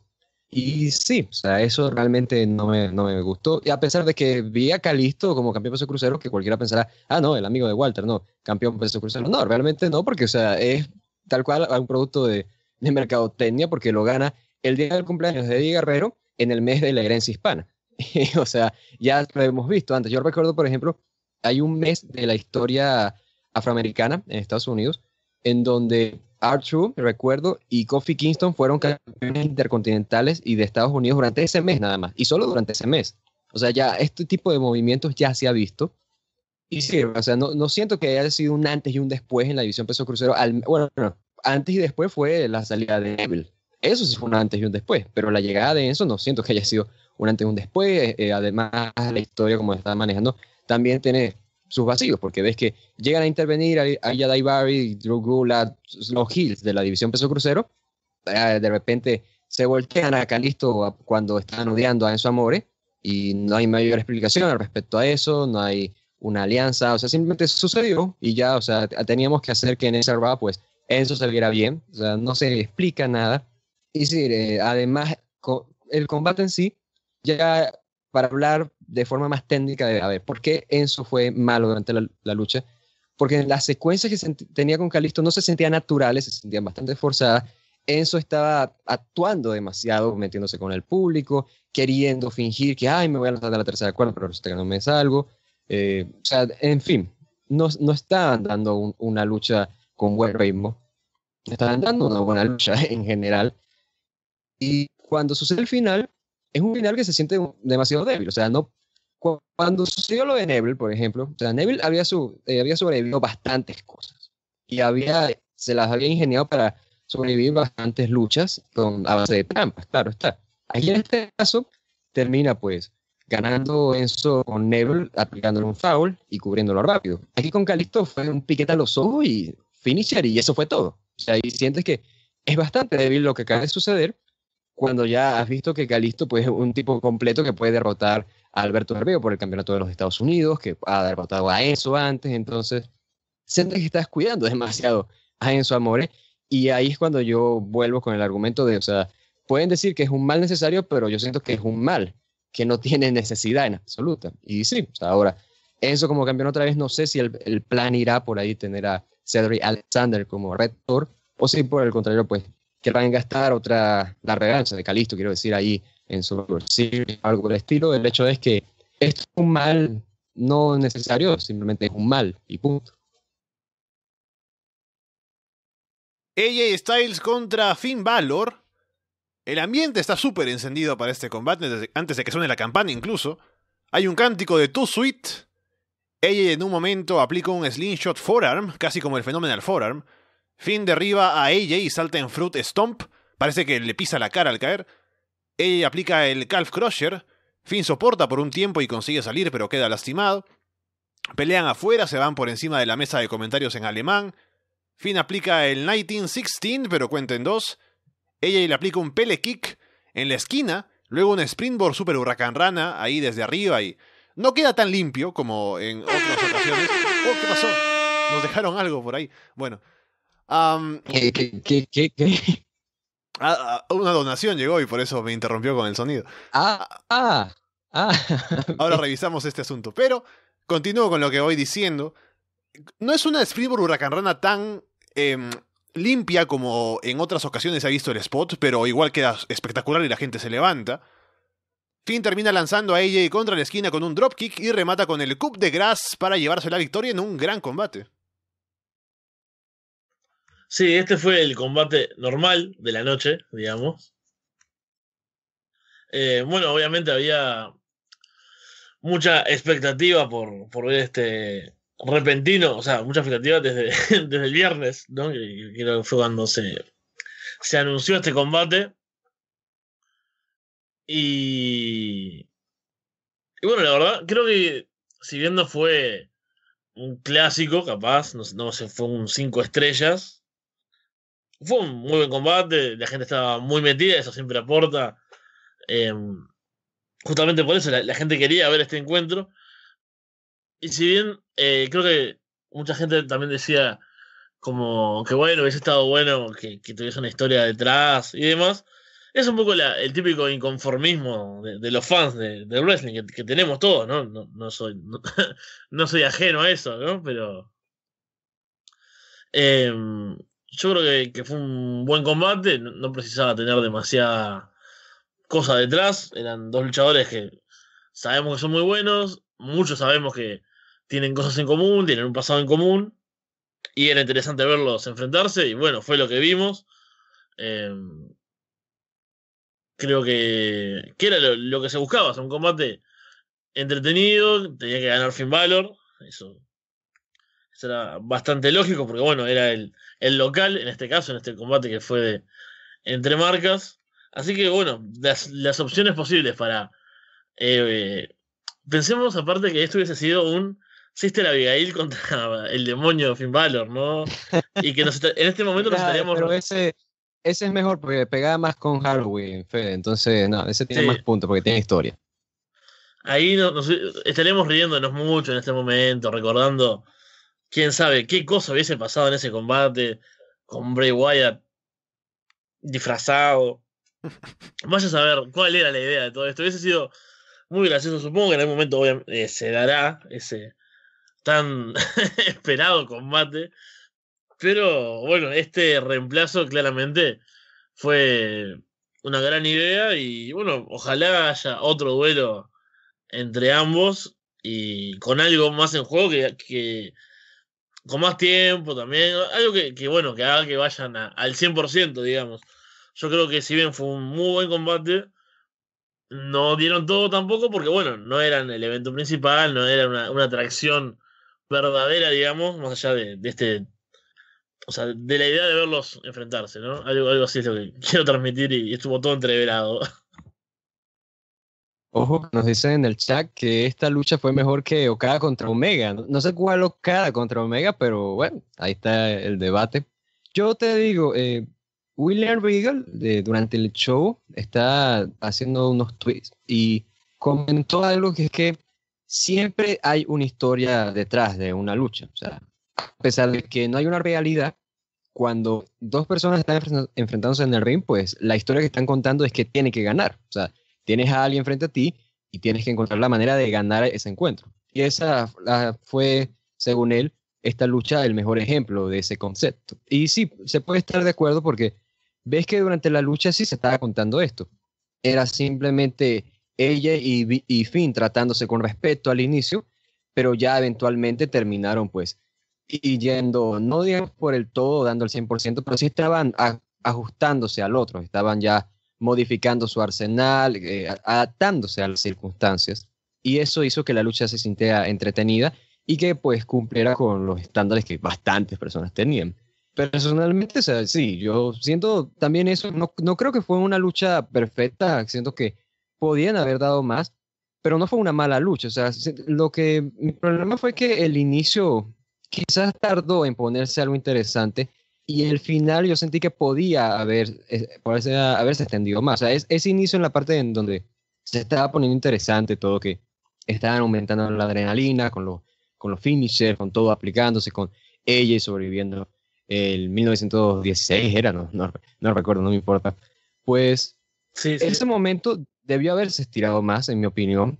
Y sí, o sea, eso realmente no me, gustó. Y a pesar de que vi a Calisto como campeón peso crucero, que cualquiera pensará, ah, no, el amigo de Walter, no, campeón peso crucero. No, realmente no, porque, o sea, es tal cual un producto de, mercadotecnia, porque lo gana el día del cumpleaños de Eddie Guerrero en el mes de la herencia hispana. <laughs> o sea, ya lo hemos visto antes. Yo recuerdo, por ejemplo, hay un mes de la historia afroamericana en Estados Unidos en donde Arthur, recuerdo, y Kofi Kingston fueron campeones intercontinentales y de Estados Unidos durante ese mes nada más, y solo durante ese mes. O sea, ya este tipo de movimientos ya se ha visto. Y sí, o sea, no, siento que haya sido un antes y un después en la división peso crucero. Al, bueno, antes y después fue la salida de Neville. Eso sí fue un antes y un después, pero la llegada de eso no siento que haya sido un antes y un después. Eh, además, la historia como está manejando también tiene sus vacíos, porque ves que llegan a intervenir a Yadai Barry, Drew Gula, los Hills de la división peso crucero, de repente se voltean a Calisto cuando están odiando a Enzo Amore, y no hay mayor explicación al respecto a eso, no hay una alianza, o sea, simplemente sucedió y ya, o sea, teníamos que hacer que en esa pues, Enzo saliera bien, o sea, no se explica nada. Y eh, además, el combate en sí, ya para hablar de forma más técnica de, a ver, ¿por qué Enzo fue malo durante la, lucha? Porque en las secuencias que tenía con Calisto no se sentían naturales, se sentían bastante forzadas. Enzo estaba actuando demasiado, metiéndose con el público, queriendo fingir que, ay, me voy a lanzar a la tercera cuerda, pero resulta que no me salgo. Eh, o sea, en fin, no, no estaban dando una lucha con buen ritmo, estaban dando una buena lucha <laughs> en general. Y cuando sucede el final, es un final que se siente demasiado débil, o sea, no cuando sucedió lo de Neville, por ejemplo, o sea, Neville había, su, eh, había sobrevivido bastantes cosas y había, se las había ingeniado para sobrevivir bastantes luchas con, a base de trampas, claro está. Aquí en este caso termina pues ganando Enzo con Neville, aplicándole un foul y cubriéndolo rápido. Aquí con Calisto fue un piquete a los ojos y finisher y eso fue todo. O sea, ahí sientes que es bastante débil lo que acaba de suceder, cuando ya has visto que Calisto pues, es un tipo completo que puede derrotar a Alberto Herbeo por el campeonato de los Estados Unidos, que ha derrotado a Enzo antes, entonces sientes que estás cuidando demasiado a Enzo Amore y ahí es cuando yo vuelvo con el argumento de, o sea, pueden decir que es un mal necesario, pero yo siento que es un mal que no tiene necesidad en absoluta. Y sí, o sea, ahora, Enzo como campeón otra vez, no sé si el, el plan irá por ahí tener a Cedric Alexander como rector, o si por el contrario, pues que van a gastar, otra la revancha de Calisto, quiero decir, ahí en su Series, algo por el estilo. El hecho es que es un mal no necesario, simplemente es un mal y punto. AJ Styles contra Finn Balor. El ambiente está súper encendido para este combate, antes de que suene la campana incluso. Hay un cántico de Too Sweet. AJ en un momento aplica un slingshot forearm, casi como el fenomenal forearm, Finn derriba a AJ y salta en Fruit Stomp. Parece que le pisa la cara al caer. Ella aplica el Calf Crusher. Finn soporta por un tiempo y consigue salir, pero queda lastimado. Pelean afuera, se van por encima de la mesa de comentarios en alemán. Finn aplica el 1916, pero cuenta en dos. Ella le aplica un pele kick en la esquina, luego un springboard super huracán rana ahí desde arriba y no queda tan limpio como en otras ocasiones. Oh, ¿qué pasó? Nos dejaron algo por ahí. Bueno, Um, una donación llegó y por eso me interrumpió con el sonido. Ah, ah, ah. <laughs> Ahora revisamos este asunto. Pero continúo con lo que voy diciendo. No es una Springboard Huracanrana tan em, limpia como en otras ocasiones ha visto el spot, pero igual queda espectacular y la gente se levanta. Finn termina lanzando a AJ contra la esquina con un dropkick y remata con el Cup de Grass para llevarse la victoria en un gran combate. Sí, este fue el combate normal de la noche, digamos. Eh, bueno, obviamente había mucha expectativa por, ver este repentino, o sea, mucha expectativa desde, <laughs> el viernes, ¿no? Y creo que fue cuando se, anunció este combate. Y, bueno, la verdad, creo que si bien no fue un clásico, capaz, no, sé, se fue un 5 estrellas, fue un muy buen combate, la gente estaba muy metida, eso siempre aporta. Em, justamente por eso la, gente quería ver este encuentro. Y si bien eh, creo que mucha gente también decía como que bueno, hubiese estado bueno que, tuviese una historia detrás y demás, es un poco el típico inconformismo de, los fans del de wrestling que, tenemos todos, ¿no? No, soy, <laughs> soy ajeno a eso, ¿no? Pero... Em, yo creo que, fue un buen combate, no, precisaba tener demasiada cosa detrás, eran dos luchadores que sabemos que son muy buenos, muchos sabemos que tienen cosas en común, tienen un pasado en común, y era interesante verlos enfrentarse, y bueno, fue lo que vimos. Em, creo que, que era lo, que se buscaba, un combate entretenido, tenía que ganar Finn Balor, eso será bastante lógico porque, bueno, era el, el local, en este caso, en este combate que fue de, entre marcas. Así que, bueno, las, opciones posibles para... Eh, pensemos aparte que esto hubiese sido un Sister Abigail contra <laughs> el demonio Finn Balor, ¿no? Y que en este momento nos estaríamos... Pero ese, ese es mejor porque pegaba más con Halloween, Fede. Entonces, no, ese tiene más puntos porque tiene historia. Ahí estaríamos riéndonos mucho en este momento, recordando quién sabe qué cosa hubiese pasado en ese combate con Bray Wyatt disfrazado. <laughs> Vaya a saber cuál era la idea de todo esto. Hubiese sido muy gracioso, supongo que en algún momento eh, se dará ese tan <laughs> esperado combate. Pero bueno, este reemplazo claramente fue una gran idea y bueno, ojalá haya otro duelo entre ambos y con algo más en juego que con más tiempo también. Algo que, bueno, que haga que vayan al 100%, digamos. Yo creo que si bien fue un muy buen combate, no dieron todo tampoco porque, bueno, no eran el evento principal, no era una, atracción verdadera, digamos, más allá de, este... O sea, de la idea de verlos enfrentarse, ¿no? Algo, algo así es lo que <laughs> quiero transmitir y estuvo todo entreverado. Ojo, nos dicen en el chat que esta lucha fue mejor que Okada contra Omega. No sé cuál Okada contra Omega, pero bueno, ahí está el debate. Yo te digo, eh, William Regal de, durante el show está haciendo unos tweets y comentó algo que es que siempre hay una historia detrás de una lucha. O sea, a pesar de que no hay una realidad, cuando dos personas están enfrentándose en el ring, pues la historia que están contando es que tiene que ganar. O sea, tienes a alguien frente a ti y tienes que encontrar la manera de ganar ese encuentro. Y esa fue, según él, esta lucha el mejor ejemplo de ese concepto. Y sí, se puede estar de acuerdo porque ves que durante la lucha sí se estaba contando esto. Era simplemente ella y, y Finn tratándose con respeto al inicio, pero ya eventualmente terminaron pues yendo, no digamos por el todo, dando el 100%, pero sí estaban ajustándose al otro, estaban ya modificando su arsenal, eh, adaptándose a las circunstancias. Y eso hizo que la lucha se sintiera entretenida y que pues cumpliera con los estándares que bastantes personas tenían. Personalmente, sí, yo siento también eso, no, creo que fue una lucha perfecta, siento que podían haber dado más, pero no fue una mala lucha, o sea, lo que mi problema fue que el inicio quizás tardó en ponerse algo interesante y el final yo sentí que podía haber, haberse, eh, haberse extendido más. O sea, es, ese inicio en la parte en donde se estaba poniendo interesante todo, que estaban aumentando la adrenalina con los, con los finishers, con todo aplicándose, con ella sobreviviendo el 1916 era, no, no, recuerdo, no me importa. Pues ese momento debió haberse estirado más, en mi opinión.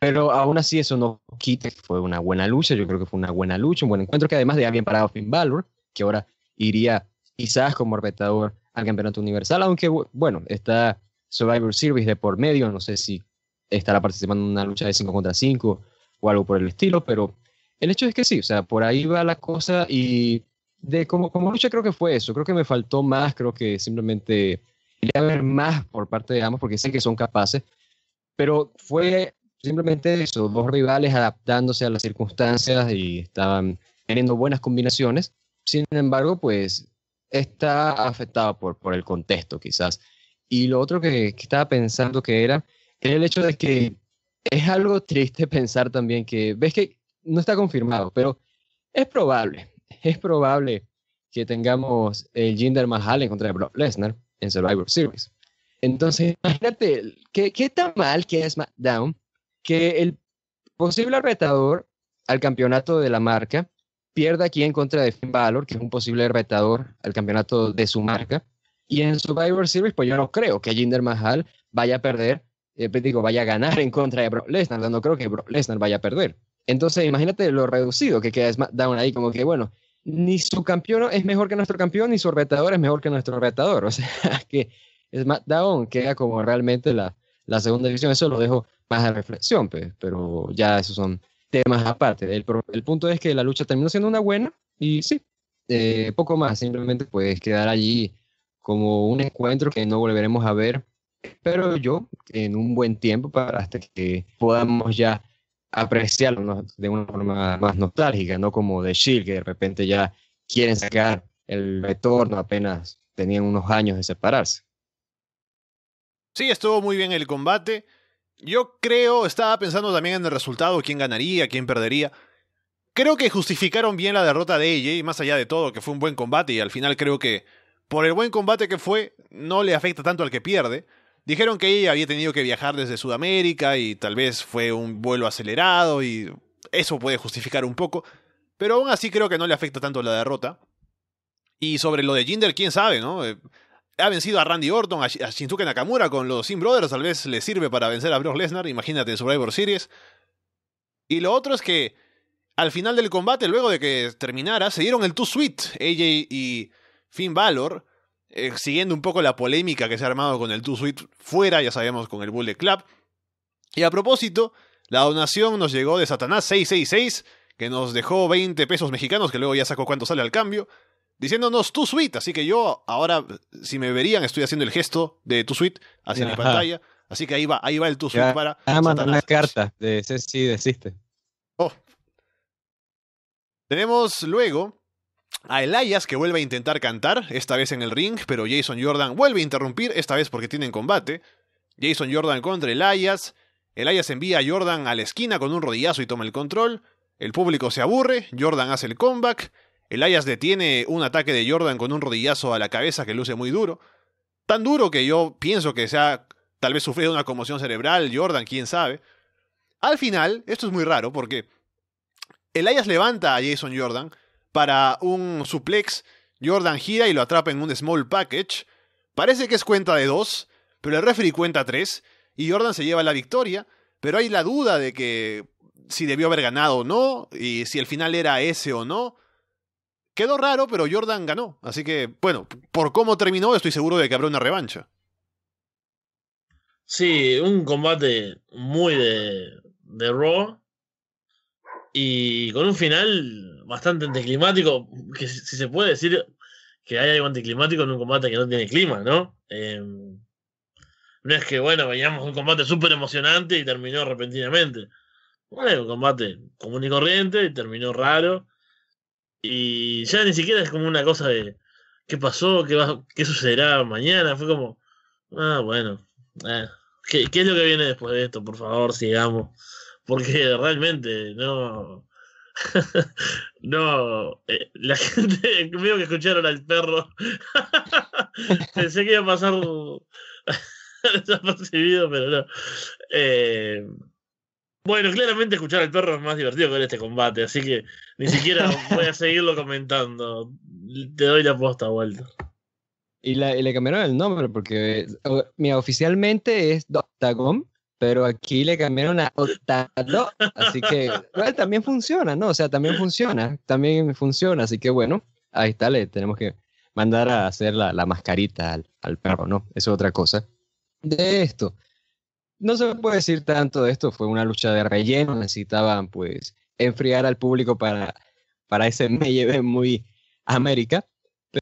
Pero aún así eso no quita fue una buena lucha. Yo creo que fue una buena lucha, un buen encuentro que además de bien parado Finn Balor, que ahora iría quizás como retador al campeonato universal, aunque bueno, está Survivor Series de por medio, no sé si estará participando en una lucha de 5 contra 5 o algo por el estilo, pero el hecho es que sí, o sea, por ahí va la cosa y de como, como lucha creo que fue eso, creo que me faltó más, creo que simplemente quería ver más por parte de ambos porque sé que son capaces, pero fue simplemente eso, dos rivales adaptándose a las circunstancias y estaban teniendo buenas combinaciones sin embargo, pues está afectado por, por el contexto quizás. Y lo otro que, estaba pensando que era, el hecho de que es algo triste <laughs> pensar también que, ves que no está confirmado, pero es probable, es probable que tengamos el Jinder Mahal en contra de Brock Lesnar en Survivor Series. Entonces, imagínate qué, qué tan mal que es SmackDown que el posible retador al campeonato de la marca Pierde aquí en contra de Finn Balor, que es un posible retador al campeonato de su marca. Y en Survivor Series, pues yo no creo que Jinder Mahal vaya a perder, eh, pues digo, vaya a ganar en contra de Brock Lesnar. No creo que Brock Lesnar vaya a perder. Entonces, imagínate lo reducido que queda SmackDown ahí, como que, bueno, ni su campeón es mejor que nuestro campeón, ni su retador es mejor que nuestro retador. <laughs> O sea, que SmackDown queda como realmente la, segunda división. Eso lo dejo más a reflexión, pues, pero ya esos son temas aparte. El, punto es que la lucha terminó siendo una buena y sí, eh, poco más, simplemente puedes quedar allí como un encuentro que no volveremos a ver, pero yo en un buen tiempo para hasta que podamos ya apreciarlo de una forma más nostálgica, no como de Shield, que de repente ya quieren sacar el retorno apenas tenían unos años de separarse. Sí, estuvo muy bien el combate. Yo creo, estaba pensando también en el resultado, quién ganaría, quién perdería. Creo que justificaron bien la derrota de y más allá de todo, que fue un buen combate y al final creo que por el buen combate que fue, no le afecta tanto al que pierde. Dijeron que ella había tenido que viajar desde Sudamérica y tal vez fue un vuelo acelerado y eso puede justificar un poco, pero aún así creo que no le afecta tanto la derrota. Y sobre lo de Jinder, quién sabe, ¿no? Eh, ha vencido a Randy Orton, a, Shinsuke Nakamura con los Sin Brothers, tal vez le sirve para vencer a Brock Lesnar, imagínate, en Survivor Series. Y lo otro es que al final del combate, luego de que terminara, se dieron el Too suite AJ y Finn Balor, eh, siguiendo un poco la polémica que se ha armado con el Too suite fuera, ya sabemos, con el Bullet Club. Y a propósito, la donación nos llegó de Satanás 666, que nos dejó 20 pesos mexicanos, que luego ya sacó cuánto sale al cambio diciéndonos tu suite. Así que yo ahora, si me verían, estoy haciendo el gesto de tu suite hacia la mi pantalla. Así que ahí va, ahí va el tu suite para. Ah, mandar una carta de sí, desiste. Oh. Tenemos luego a Elias que vuelve a intentar cantar, esta vez en el ring, pero Jason Jordan vuelve a interrumpir, esta vez porque tienen combate. Jason Jordan contra Elias. Elias envía a Jordan a la esquina con un rodillazo y toma el control. El público se aburre, Jordan hace el comeback. El Ayas detiene un ataque de Jordan con un rodillazo a la cabeza que luce muy duro. Tan duro que yo pienso que sea tal vez sufrido una conmoción cerebral, Jordan, quién sabe. Al final, esto es muy raro porque el Ayas levanta a Jason Jordan para un suplex. Jordan gira y lo atrapa en un small package. Parece que es cuenta de dos, pero el referee cuenta tres y Jordan se lleva la victoria. Pero hay la duda de que si debió haber ganado o no y si el final era ese o no. Quedó raro, pero Jordan ganó. Así que, bueno, por cómo terminó, estoy seguro de que habrá una revancha. Sí, un combate muy de, de Raw. Y con un final bastante anticlimático, que si se puede decir que hay algo anticlimático en un combate que no tiene clima, ¿no? Em, no es que, bueno, veíamos un combate súper emocionante y terminó repentinamente. Bueno, un combate común y corriente y terminó raro. Y ya ni siquiera es como una cosa de qué pasó, qué, sucederá mañana. Fue como, ah, bueno, eh, ¿qué, es lo que viene después de esto? Por favor, sigamos. Porque realmente no. <laughs> no. Eh, la <laughs> gente, veo que escucharon al perro. <laughs> Pensé que iba a pasar desapercibido, pero no. Eh, bueno, claramente escuchar al perro es más divertido que ver este combate, así que ni siquiera voy a seguirlo comentando. Te doy la posta, Walter. Y, le cambiaron el nombre porque, oficialmente es Doctagon, pero aquí le cambiaron a Octado, así que también funciona, ¿no? O sea, también funciona, también funciona, así que bueno, ahí está, le tenemos que mandar a hacer la, mascarita al, al perro, ¿no? es otra cosa. De esto, no se puede decir tanto de esto, fue una lucha de relleno, necesitaban pues enfriar al público para, para ese me muy América.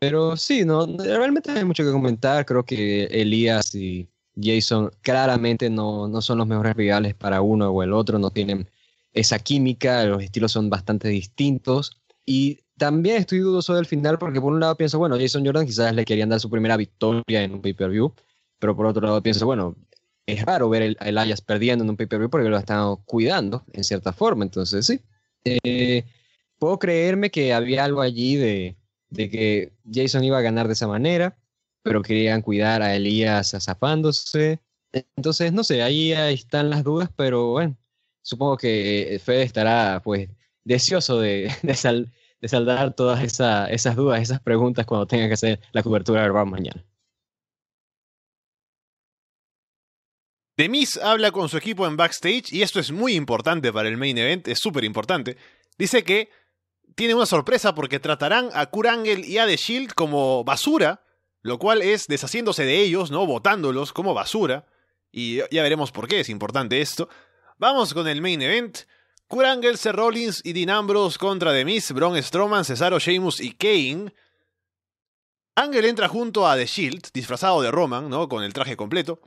Pero sí, no, realmente hay mucho que comentar. Creo que Elías y Jason claramente no, no, son los mejores rivales para uno o el otro, no tienen esa química, los estilos son bastante distintos. Y también estoy dudoso del final porque por un lado pienso, bueno, Jason Jordan quizás le querían dar su primera victoria en un pay-per-view, pero por otro lado pienso, bueno, es raro ver el, Elias perdiendo en un pay-per-view porque lo ha estado cuidando en cierta forma. Entonces, sí. Eh, puedo creerme que había algo allí de, de, que Jason iba a ganar de esa manera, pero querían cuidar a Elías azafándose Entonces, no sé, ahí, ahí están las dudas, pero bueno, supongo que eh, Fede estará pues deseoso de, <laughs> de, saldar todas esas dudas, esas preguntas cuando tenga que hacer la cobertura verbal mañana. Demis habla con su equipo en backstage, y esto es muy importante para el main event, es súper importante. Dice que tiene una sorpresa porque tratarán a Kurangel y a The Shield como basura, lo cual es deshaciéndose de ellos, ¿no? Votándolos como basura. Y ya veremos por qué es importante esto. Vamos con el main event. Kurangel, C. Rollins y Dinambros contra Demis, Bron, Braun Strowman, Cesaro, Sheamus y Kane. Angel entra junto a The Shield, disfrazado de Roman, ¿no? Con el traje completo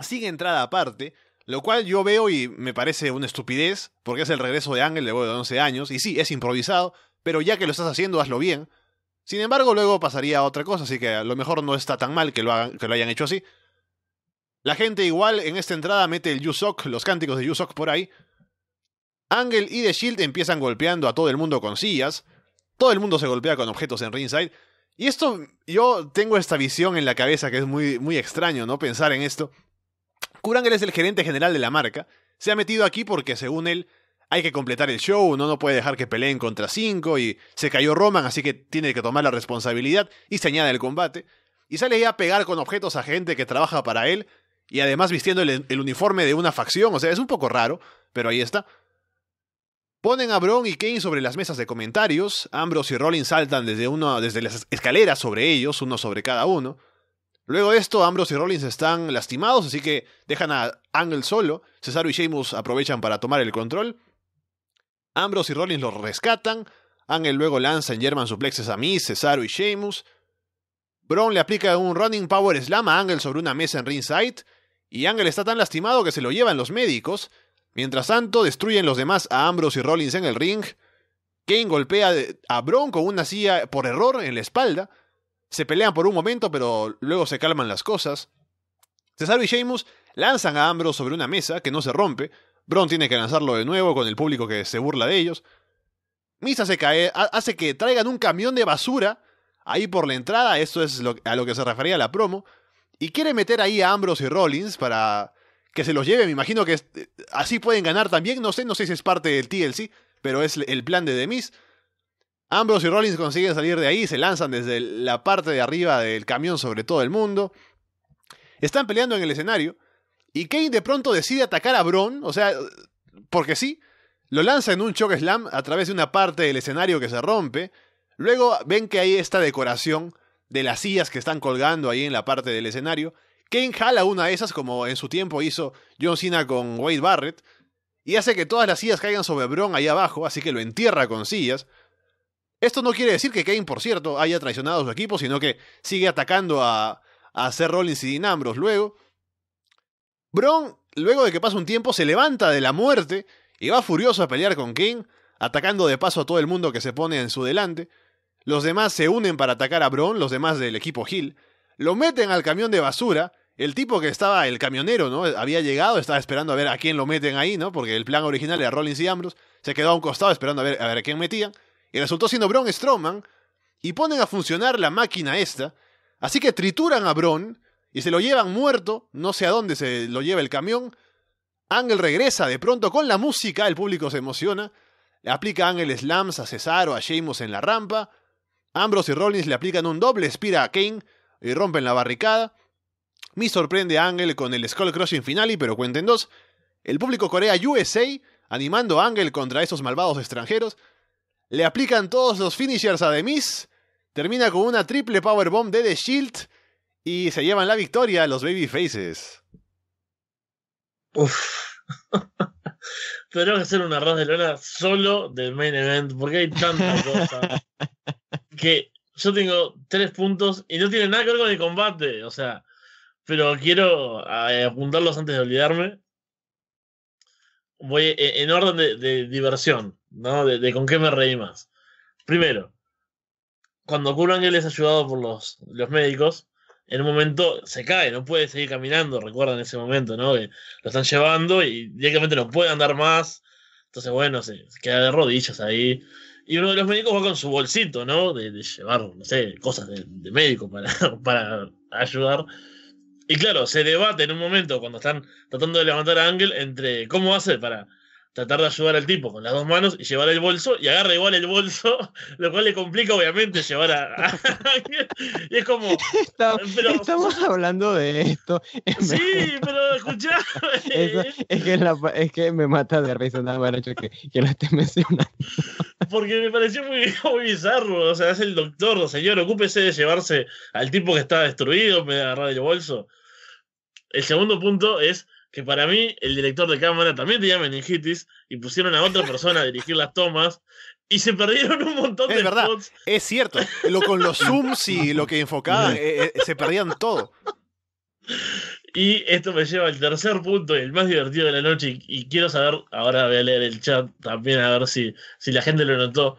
sin entrada aparte, lo cual yo veo y me parece una estupidez, porque es el regreso de Ángel de 11 años, y sí, es improvisado, pero ya que lo estás haciendo, hazlo bien. Sin embargo, luego pasaría otra cosa, así que a lo mejor no está tan mal que lo, que lo hayan hecho así. La gente igual en esta entrada mete el Yusok, los cánticos de Yusok por ahí. Ángel y The Shield empiezan golpeando a todo el mundo con sillas. Todo el mundo se golpea con objetos en ringside. Y esto, yo tengo esta visión en la cabeza que es muy, muy extraño, ¿no? Pensar en esto. Kurangel es el gerente general de la marca, se ha metido aquí porque según él hay que completar el show, uno no puede dejar que peleen contra cinco y se cayó Roman, así que tiene que tomar la responsabilidad y se añade el combate. Y sale ya a pegar con objetos a gente que trabaja para él y además vistiendo el, uniforme de una facción, o sea, es un poco raro, pero ahí está. Ponen a Bron y Kane sobre las mesas de comentarios, Ambrose y Rollins saltan desde, desde las escaleras sobre ellos, uno sobre cada uno. Luego de esto, Ambrose y Rollins están lastimados, así que dejan a Angle solo. Cesaro y Sheamus aprovechan para tomar el control. Ambrose y Rollins los rescatan. Angle luego lanza en German suplexes a Miz, Cesaro y Sheamus. Bron le aplica un running power slam a Angle sobre una mesa en ringside. Y Angle está tan lastimado que se lo llevan los médicos. Mientras tanto, destruyen los demás a Ambrose y Rollins en el ring. Kane golpea a Bron con una silla por error en la espalda se pelean por un momento, pero luego se calman las cosas. Cesaro y James lanzan a Ambrose sobre una mesa que no se rompe. Bron tiene que lanzarlo de nuevo con el público que se burla de ellos. Misa hace que traigan un camión de basura ahí por la entrada, Esto es a lo que se refería la promo. Y quiere meter ahí a Ambrose y Rollins para que se los lleve. Me imagino que eh, así pueden ganar también. No sé, no sé si es parte del TLC, pero es el plan de Demis. Ambrose y Rollins consiguen salir de ahí, se lanzan desde la parte de arriba del camión sobre todo el mundo. Están peleando en el escenario y Kane de pronto decide atacar a Bron, o sea, porque sí, lo lanza en un choque slam a través de una parte del escenario que se rompe. Luego ven que hay esta decoración de las sillas que están colgando ahí en la parte del escenario. Kane jala una de esas, como en su tiempo hizo John Cena con Wade Barrett, y hace que todas las sillas caigan sobre Bron ahí abajo, así que lo entierra con sillas. Esto no quiere decir que Kane, por cierto, haya traicionado a su equipo, sino que sigue atacando a, a hacer Rollins y Dean Ambrose luego. Bron, luego de que pasa un tiempo, se levanta de la muerte y va furioso a pelear con Kane, atacando de paso a todo el mundo que se pone en su delante. Los demás se unen para atacar a Bron, los demás del equipo Hill. Lo meten al camión de basura. El tipo que estaba, el camionero, ¿no? Había llegado, estaba esperando a ver a quién lo meten ahí, ¿no? Porque el plan original era Rollins y Ambrose. Se quedó a un costado esperando ver a, ver a quién metían. Y resultó siendo Braun Strowman y ponen a funcionar la máquina esta. Así que trituran a Braun y se lo llevan muerto, no sé a dónde se lo lleva el camión. Ángel regresa de pronto con la música, el público se emociona. Le aplica Ángel Slams a Cesaro, a Sheamus en la rampa. Ambrose y Rollins le aplican un doble espira a Kane y rompen la barricada. Me sorprende a Ángel con el Skull Crushing Finale, pero cuenten dos. El público corea USA animando a Ángel contra esos malvados extranjeros le aplican todos los finishers a Demis, termina con una triple powerbomb de The Shield y se llevan la victoria a los Babyfaces. Uff. Tendremos <laughs> que hacer un arroz de lona solo del main event, porque hay tantas <laughs> cosas. que yo tengo tres puntos y no tiene nada que ver con el combate, o sea, pero quiero eh, apuntarlos antes de olvidarme voy eh, en orden de, diversión, ¿no? De, con qué me reí más. Primero, cuando Kurangel es ayudado por los, los médicos, en un momento se cae, no puede seguir caminando, recuerdan ese momento, ¿no? lo están llevando y directamente no puede andar más. Entonces, bueno, se, queda de rodillas ahí. Y uno de los médicos va con su bolsito, ¿no? De, llevar, no sé, cosas de, de médico para, <laughs> para ayudar. Y claro, se debate en un momento cuando están tratando de levantar a Ángel entre cómo hace para tratar de ayudar al tipo con las dos manos y llevar el bolso y agarra igual el bolso, <laughs> lo cual le complica obviamente llevar a, Ángel. Y es como... Eh, estamos, <laughs> hablando de esto. <laughs> Sí, pero escuchá. es, que me mata de risa nada más que, que lo esté mencionando. Porque me pareció muy, muy, bizarro. O sea, es el doctor, señor, ocúpese de llevarse al tipo que está destruido, me agarrar el bolso. El segundo punto es que para mí el director de cámara también tenía meningitis y pusieron a otra <laughs> persona a dirigir las tomas y se perdieron un montón de verdad, Es cierto, lo, con los <laughs> zooms y lo que enfocaban, <laughs> eh, eh, se perdían todo. Y esto me lleva al tercer punto y el más divertido de la noche. Y, quiero saber, ahora voy a leer el chat también a ver si, si la gente lo notó.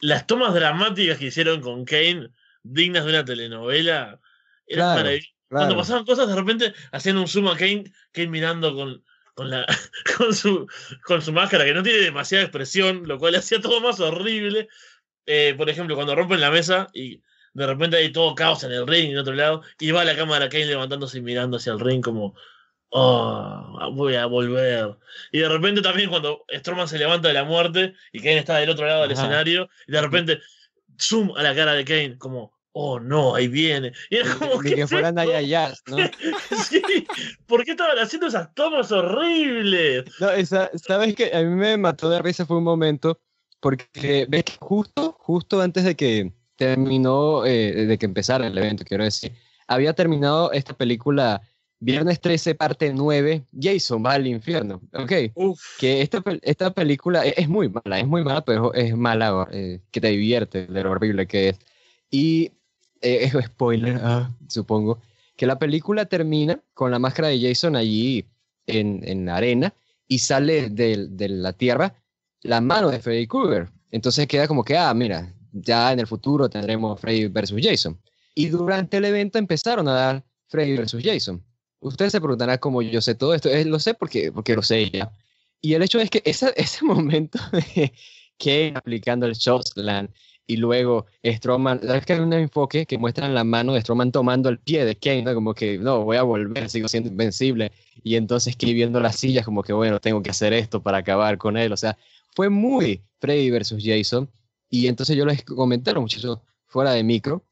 Las tomas dramáticas que hicieron con Kane, dignas de una telenovela, eran para cuando pasaban cosas, de repente hacían un zoom a Kane, Kane mirando con, con, la, <laughs> con, su, con su máscara, que no tiene demasiada expresión, lo cual hacía todo más horrible. Eh, por ejemplo, cuando rompen la mesa y de repente hay todo caos en el ring en otro lado, y va la cámara Kane levantándose y mirando hacia el ring como, oh, voy a volver. Y de repente también cuando Stroman se levanta de la muerte y Kane está del otro lado del escenario, y de repente zoom a la cara de Kane como, oh no, ahí viene. que fueran <laughs> allá ¿no? <laughs> sí, ¿por qué estaban haciendo esas tomas horribles? No, esa, sabes que a mí me mató de risa fue un momento, porque ves justo, justo antes de que terminó, eh, de que empezara el evento, quiero decir, había terminado esta película. Viernes 13, parte 9, Jason va al infierno. Ok. Que esta, esta película e, es, muy mala, es muy mala, pero es mala, eh, que te divierte de lo horrible que es. Y eh, <laughs> spoiler, ah, supongo, que la película termina con la máscara de Jason allí en, en la arena y sale de, de la tierra la mano de Freddy Krueger. Entonces queda como que, ah, mira, ya en el futuro tendremos Freddy versus Jason. Y durante el evento empezaron a dar Freddy versus Jason. Ustedes se preguntarán cómo yo sé todo esto. es eh, lo sé porque, porque lo sé ya. Y el hecho es que esa, <laughs> ese momento de que aplicando el Shotsland y luego Stroman, ¿sabes que hay un enfoque que muestra la mano de Stroman tomando el pie de Kane, como que no, voy a volver, sigo siendo invencible, y entonces escribiendo las sillas como que bueno, tengo que hacer esto para acabar con él, o sea, fue muy Freddy versus Jason, y entonces yo les comenté a los muchachos fuera de micro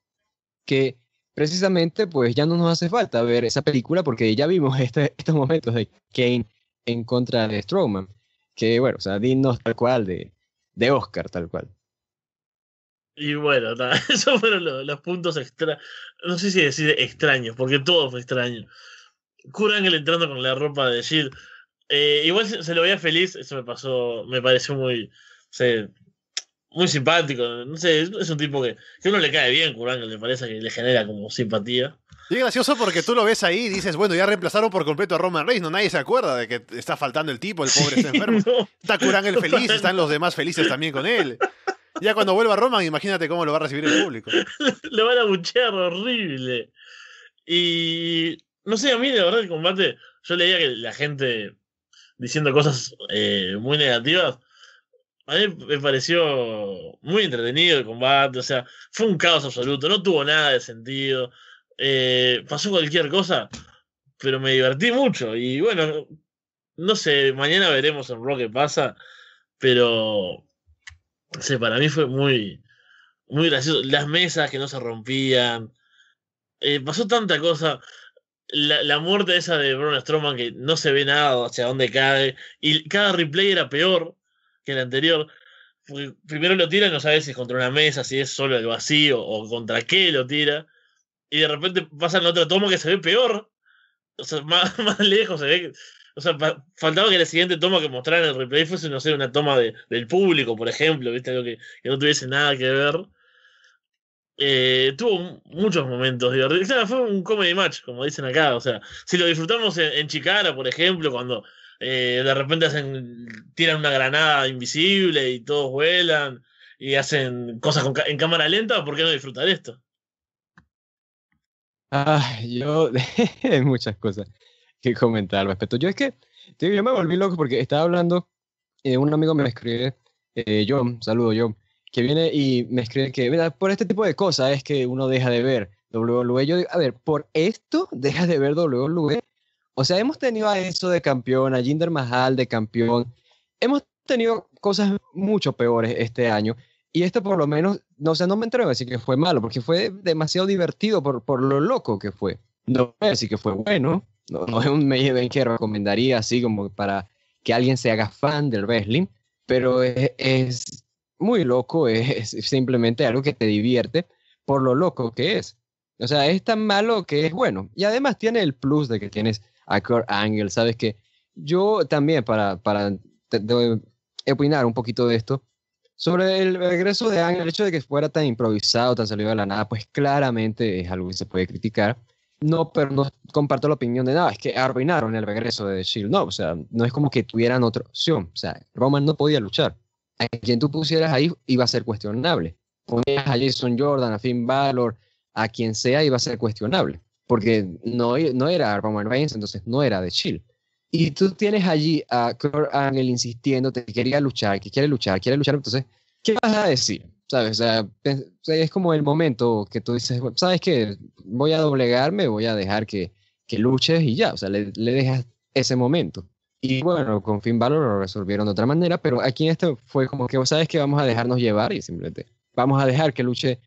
que precisamente pues ya no nos hace falta ver esa película porque ya vimos <laughs> este, estos momentos de Kane en contra de Strowman, que bueno, o sea, dinos tal cual de, de Oscar, tal cual. Y bueno, <laughs> esos fueron los, puntos extra. No sé si decir extraños, porque todo fue extraño. Kurangel entrando con la ropa de Jill. Eh, igual se, lo veía feliz, eso me pasó, me pareció muy. muy simpático. No sé, es un tipo que, que uno le cae bien, Kurangel, me parece que le genera como simpatía. Y gracioso porque tú lo ves ahí y dices, bueno, ya reemplazaron por completo a Roman Reigns, no nadie se acuerda de que está faltando el tipo, el pobre sí, está enfermo. <laughs> está Kurangel feliz, <laughs> están los demás felices también con él. Ya cuando vuelva a Roma, imagínate cómo lo va a recibir el público. <laughs> lo van a buchear horrible. Y no sé, a mí la verdad el combate, yo leía que la gente diciendo cosas eh, muy negativas. A mí me pareció muy entretenido el combate, o sea, fue un caos absoluto, no tuvo nada de sentido, eh, pasó cualquier cosa, pero me divertí mucho y bueno, no sé, mañana veremos en Rock qué pasa, pero Sí, para mí fue muy, muy gracioso. Las mesas que no se rompían. Eh, pasó tanta cosa. La, la, muerte esa de Braun Strowman que no se ve nada hacia dónde cae. Y cada replay era peor que el anterior. primero lo tiran, no sabes si es contra una mesa, si es solo el vacío o contra qué lo tira. Y de repente pasa en otro tomo que se ve peor. O sea, <laughs> más, más lejos se ve o sea, faltaba que la siguiente toma que mostraran en el replay fuese, no sé, una toma del público, por ejemplo, ¿viste? Algo que, no tuviese nada que ver. Eh, tuvo muchos momentos divertidos. fue un comedy match, como dicen acá. O sea, si lo disfrutamos en, Chicara, por ejemplo, cuando eh, de repente hacen, tiran una granada invisible y todos vuelan y hacen cosas en cámara lenta, ¿por qué no disfrutar esto? Ah, yo. <laughs> muchas cosas que comentar al respecto. Yo es que, yo me volví loco porque estaba hablando y eh, un amigo me escribe, eh, John, saludo John, que viene y me escribe que, mira, por este tipo de cosas es que uno deja de ver WWE. Yo digo, a ver, por esto dejas de ver WWE. O sea, hemos tenido a eso de campeón, a Jinder Mahal de campeón. Hemos tenido cosas mucho peores este año. Y esto por lo menos, no o sé, sea, no me entero, así decir que fue malo, porque fue demasiado divertido por, por lo loco que fue. No voy a que fue bueno, no, es un main en que recomendaría así como para que alguien se haga fan del wrestling, pero es, muy loco, <laughs> es, simplemente algo que te divierte por lo loco que es. O sea, es tan malo que es bueno. Y además tiene el plus de que tienes a Kurt Angle, ¿sabes? Que yo también, para, para opinar un poquito de esto, sobre el regreso de Angle, el hecho de que fuera tan improvisado, tan salido de la nada, pues claramente es algo que se puede criticar. No, pero no comparto la opinión de nada. Es que arruinaron el regreso de Shield. No, o sea, no es como que tuvieran otra opción. O sea, Roman no podía luchar. A quien tú pusieras ahí iba a ser cuestionable. Ponías a Jason Jordan, a Finn Balor, a quien sea iba a ser cuestionable. Porque no, no era Roman Reigns, entonces no era de Shield. Y tú tienes allí a Kurt Angle insistiendo te quería luchar, que quiere luchar, quiere luchar. Entonces, ¿qué vas a decir? ¿sabes? O sea, es como el momento que tú dices, ¿sabes qué? Voy a doblegarme, voy a dejar que, que luches y ya, o sea, le, dejas ese momento. Y bueno, con Finn Balor lo resolvieron de otra manera, pero aquí en esto fue como que, ¿sabes que Vamos a dejarnos llevar y simplemente vamos a dejar que luche,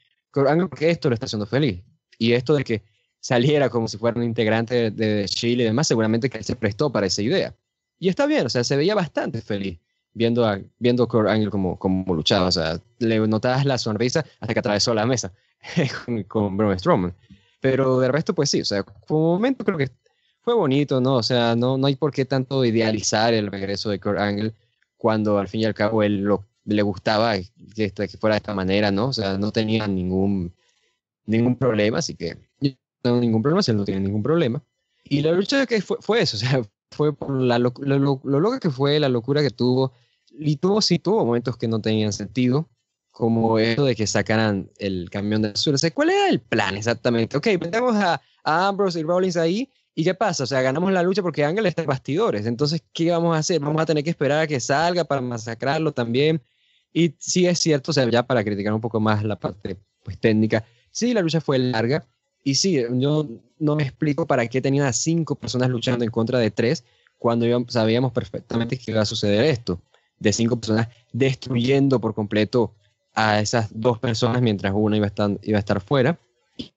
que esto lo está haciendo feliz. Y esto de que saliera como si fuera un integrante de, de Chile y demás, seguramente que él se prestó para esa idea. Y está bien, o sea, se veía bastante feliz viendo a, viendo Kurt Angle como, como luchaba. O sea, le notabas la sonrisa hasta que atravesó la mesa <laughs> con, con Strowman. Pero de resto, pues sí, o sea, por un momento creo que fue bonito, ¿no? O sea, no, no hay por qué tanto idealizar el regreso de Kurt Angle cuando al fin y al cabo él le gustaba que, fuera de esta manera, ¿no? O sea, no tenía ningún, ningún problema, así que no ningún problema, si él no tiene ningún problema. Y la lucha que fue, eso, <laughs> o sea, fue por la lo, lo, lo, loca que fue, la locura que tuvo, y tuvo, momentos que no tenían sentido, como eso de que sacaran el camión del sur, ¿cuál era el plan exactamente? Ok, metemos a, a Ambrose y Rollins ahí, ¿y qué pasa? O sea, ganamos la lucha porque Ángel está en bastidores, entonces, ¿qué vamos a hacer? Vamos a tener que esperar a que salga para masacrarlo también. Y sí es cierto, o sea, ya para criticar un poco más la parte pues, técnica, sí, la lucha fue larga, y sí, yo no me explico para qué tenían a cinco personas luchando en contra de tres, cuando sabíamos perfectamente que iba a suceder esto de cinco personas destruyendo por completo a esas dos personas mientras una iba a estar, iba a estar fuera y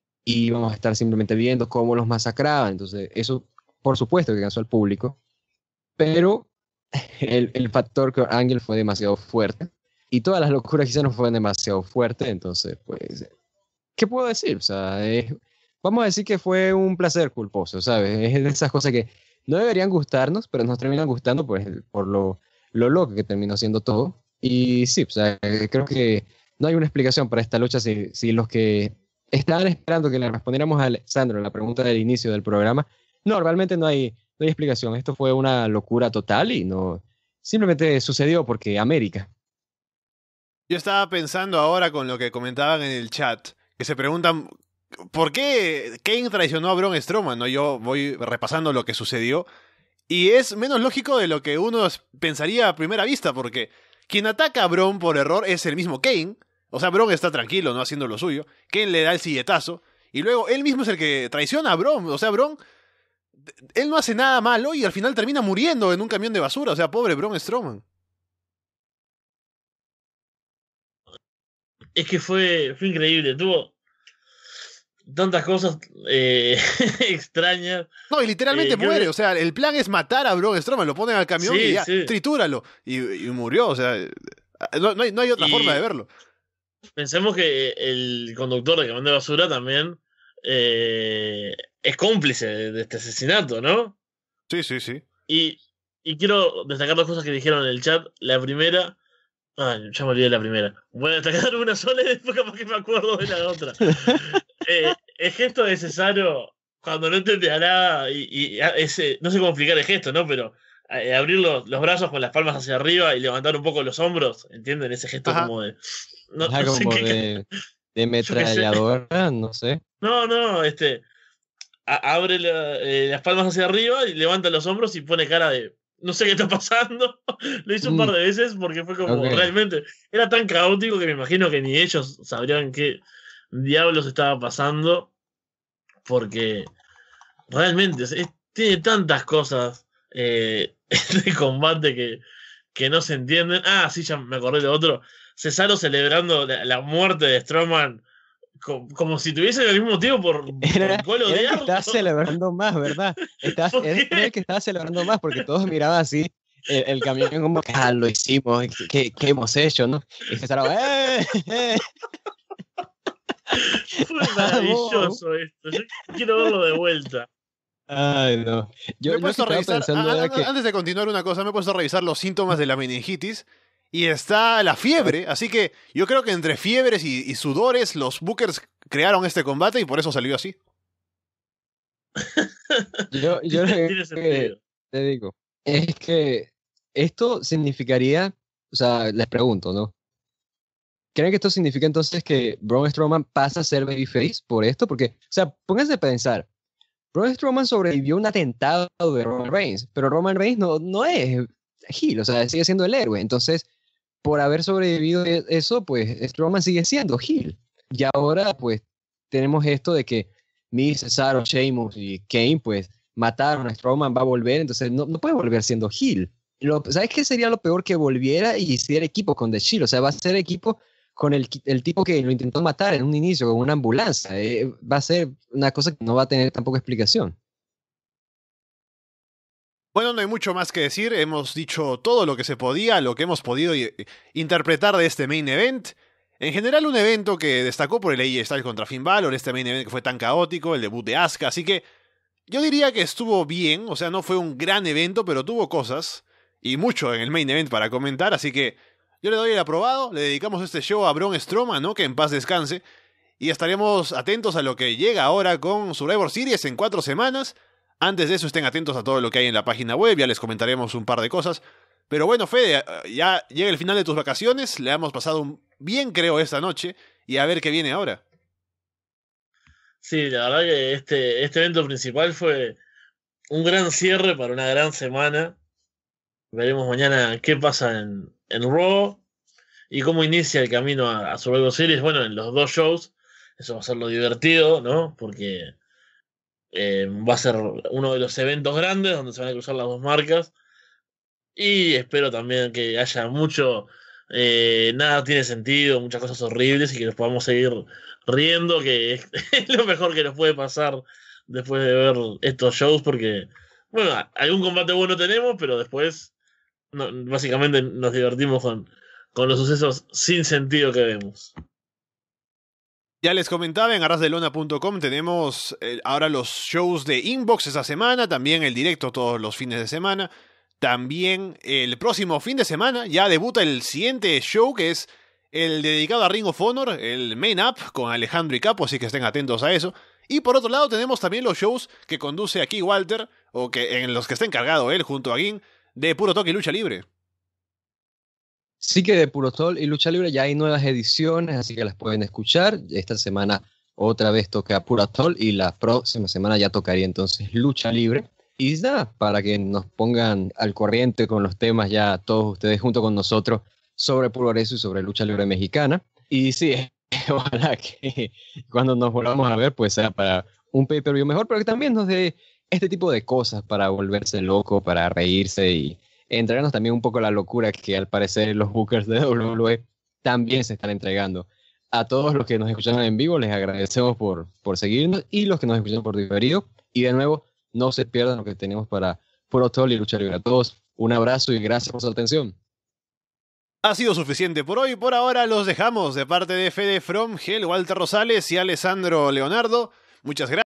íbamos a estar simplemente viendo cómo los masacraban. Entonces, eso por supuesto que cansó al público, pero <laughs> el, factor que Ángel fue demasiado fuerte y todas las locuras quizás no fueron demasiado fuertes, entonces, pues, ¿qué puedo decir? O sea, vamos a decir que fue un placer culposo, ¿sabes? Es de esas cosas que no deberían gustarnos, pero nos terminan gustando pues, por lo lo loco que terminó siendo todo. Y sí, o sea, creo que no hay una explicación para esta lucha si, los que estaban esperando que le respondiéramos a Alexandro la pregunta del inicio del programa, normalmente no hay, no hay explicación. Esto fue una locura total y no simplemente sucedió porque América. Yo estaba pensando ahora con lo que comentaban en el chat, que se preguntan por qué Kane traicionó a Braun Strowman, ¿no? Yo voy repasando lo que sucedió y es menos lógico de lo que uno pensaría a primera vista, porque quien ataca a Bron por error es el mismo Kane. O sea, Bron está tranquilo, no haciendo lo suyo. Kane le da el silletazo. Y luego él mismo es el que traiciona a Bron. O sea, Bron. Él no hace nada malo y al final termina muriendo en un camión de basura. O sea, pobre Bron Strowman. Es que fue, fue increíble. Tuvo, tantas cosas eh, <laughs> extrañas. No, y literalmente eh, muere. O sea, el plan es matar a Braun Strowman. Lo ponen al camión y ya, tritúralo. Y, murió. O sea, eh, no, hay, otra forma de verlo. Pensemos que el conductor de camión de basura también es cómplice de, este asesinato, ¿no? Sí, sí, sí. Y, y quiero destacar dos cosas que dijeron en el chat. La primera. Ah, ya me olvidé de la primera. Voy a destacar <laughs> una sola y después capaz que me acuerdo de la otra. <laughs> el eh, gesto de Cesaro, cuando no te nada, y, no sé cómo explicar el gesto, ¿no? Pero eh, abrir los, brazos con las palmas hacia arriba y levantar un poco los hombros, ¿entienden? Ese gesto como de. No, no sé de, <laughs> metralladora, no sé. No, no, este. abre eh, las palmas hacia arriba y levanta los hombros y pone cara de no sé qué está pasando. <laughs> Lo hizo un par mm. de veces porque fue como realmente era tan caótico que me imagino que ni ellos sabrían qué, diablos estaba pasando, porque realmente tiene tantas cosas eh, <laughs> de combate que, no se entienden. Ah, sí, ya me acordé de otro. Cesaro celebrando la, muerte de Strowman como, si tuviese <laughs> el mismo tío por, el gol de era Estaba celebrando más, ¿verdad? Estaba, <laughs> que estaba celebrando más porque todos miraban así el, camión como que ah, lo hicimos, ¿qué, hemos hecho? ¿no? Y Cesaro, ¡eh! eh fue maravilloso esto. quiero verlo de vuelta. Ay, no. he puesto a revisar, ah, ah, antes, de continuar una cosa, me he puesto a revisar los síntomas de la meningitis y está la fiebre. Así que yo creo que entre fiebres y, sudores, los Bookers crearon este combate y por eso salió así. yo, <laughs> te digo, es que esto significaría, o sea, les pregunto, ¿no? ¿Creen que esto significa entonces que Braun Strowman pasa a ser babyface por esto? Porque, o sea, pónganse a pensar. Braun Strowman sobrevivió a un atentado de Roman Reigns, pero Roman Reigns no, no es heel, o sea, sigue siendo el héroe. Entonces, por haber sobrevivido e-, eso, pues Strowman sigue siendo hill Y ahora, pues, tenemos esto de que Miz, Cesaro, Sheamus y Kane, pues, mataron a Strowman, va a volver, entonces no, no puede volver siendo hill ¿Sabes qué sería lo peor que volviera y hiciera equipo con The Shield? O sea, va a ser equipo con el, el, tipo que lo intentó matar en un inicio con una ambulancia. Eh, va a ser una cosa que no va a tener tampoco explicación. Bueno, no hay mucho más que decir. Hemos dicho todo lo que se podía, lo que hemos podido eh, interpretar de este main event. En general, un evento que destacó por el AI e Styles contra Finn Balor, este main event que fue tan caótico, el debut de Asuka. Así que yo diría que estuvo bien, o sea, no fue un gran evento, pero tuvo cosas y mucho en el main event para comentar. Así que yo le doy el aprobado, le dedicamos este show a Bron Stroma, ¿no? Que en paz descanse. Y estaremos atentos a lo que llega ahora con Survivor Series en cuatro semanas. Antes de eso estén atentos a todo lo que hay en la página web, ya les comentaremos un par de cosas. Pero bueno, Fede, ya llega el final de tus vacaciones, le hemos pasado bien creo esta noche y a ver qué viene ahora. Sí, la verdad que este, este evento principal fue un gran cierre para una gran semana. Veremos mañana qué pasa en, en Raw y cómo inicia el camino a, a Survivor Series. Bueno, en los dos shows, eso va a ser lo divertido, ¿no? Porque eh, va a ser uno de los eventos grandes donde se van a cruzar las dos marcas. Y espero también que haya mucho. Eh, nada tiene sentido, muchas cosas horribles y que nos podamos seguir riendo, que <laughs> es lo mejor que nos puede pasar después de ver estos shows, porque, bueno, algún combate bueno tenemos, pero después básicamente nos divertimos con, con los sucesos sin sentido que vemos. Ya les comentaba, en arrasdelona.com tenemos eh, ahora los shows de Inbox esa semana, también el directo todos los fines de semana. También el próximo fin de semana ya debuta el siguiente show que es el dedicado a Ring of Honor, el Main Up con Alejandro y Capo, así que estén atentos a eso. Y por otro lado tenemos también los shows que conduce aquí Walter, o que en los que está encargado él junto a Gin, de Puro Toque y Lucha Libre. Sí que de Puro Toque y Lucha Libre ya hay nuevas ediciones, así que las pueden escuchar. Esta semana otra vez toca Puro Toque y la próxima semana ya tocaría entonces Lucha Libre. Y nada, para que nos pongan al corriente con los temas ya todos ustedes junto con nosotros sobre puro eso y sobre Lucha Libre Mexicana. Y sí, <laughs> ojalá que cuando nos volvamos a ver pues sea para un pay-per-view mejor, pero que también nos dé este tipo de cosas para volverse loco, para reírse y entregarnos también un poco la locura que al parecer los bookers de <laughs> WWE también se están entregando. A todos los que nos escucharon en vivo les agradecemos por, por seguirnos y los que nos escucharon por diferido. Y de nuevo, no se pierdan lo que tenemos para Pro Toll y Lucha a todos. Un abrazo y gracias por su atención. Ha sido suficiente por hoy. Por ahora los dejamos de parte de Fede From Gel, Walter Rosales y Alessandro Leonardo. Muchas gracias.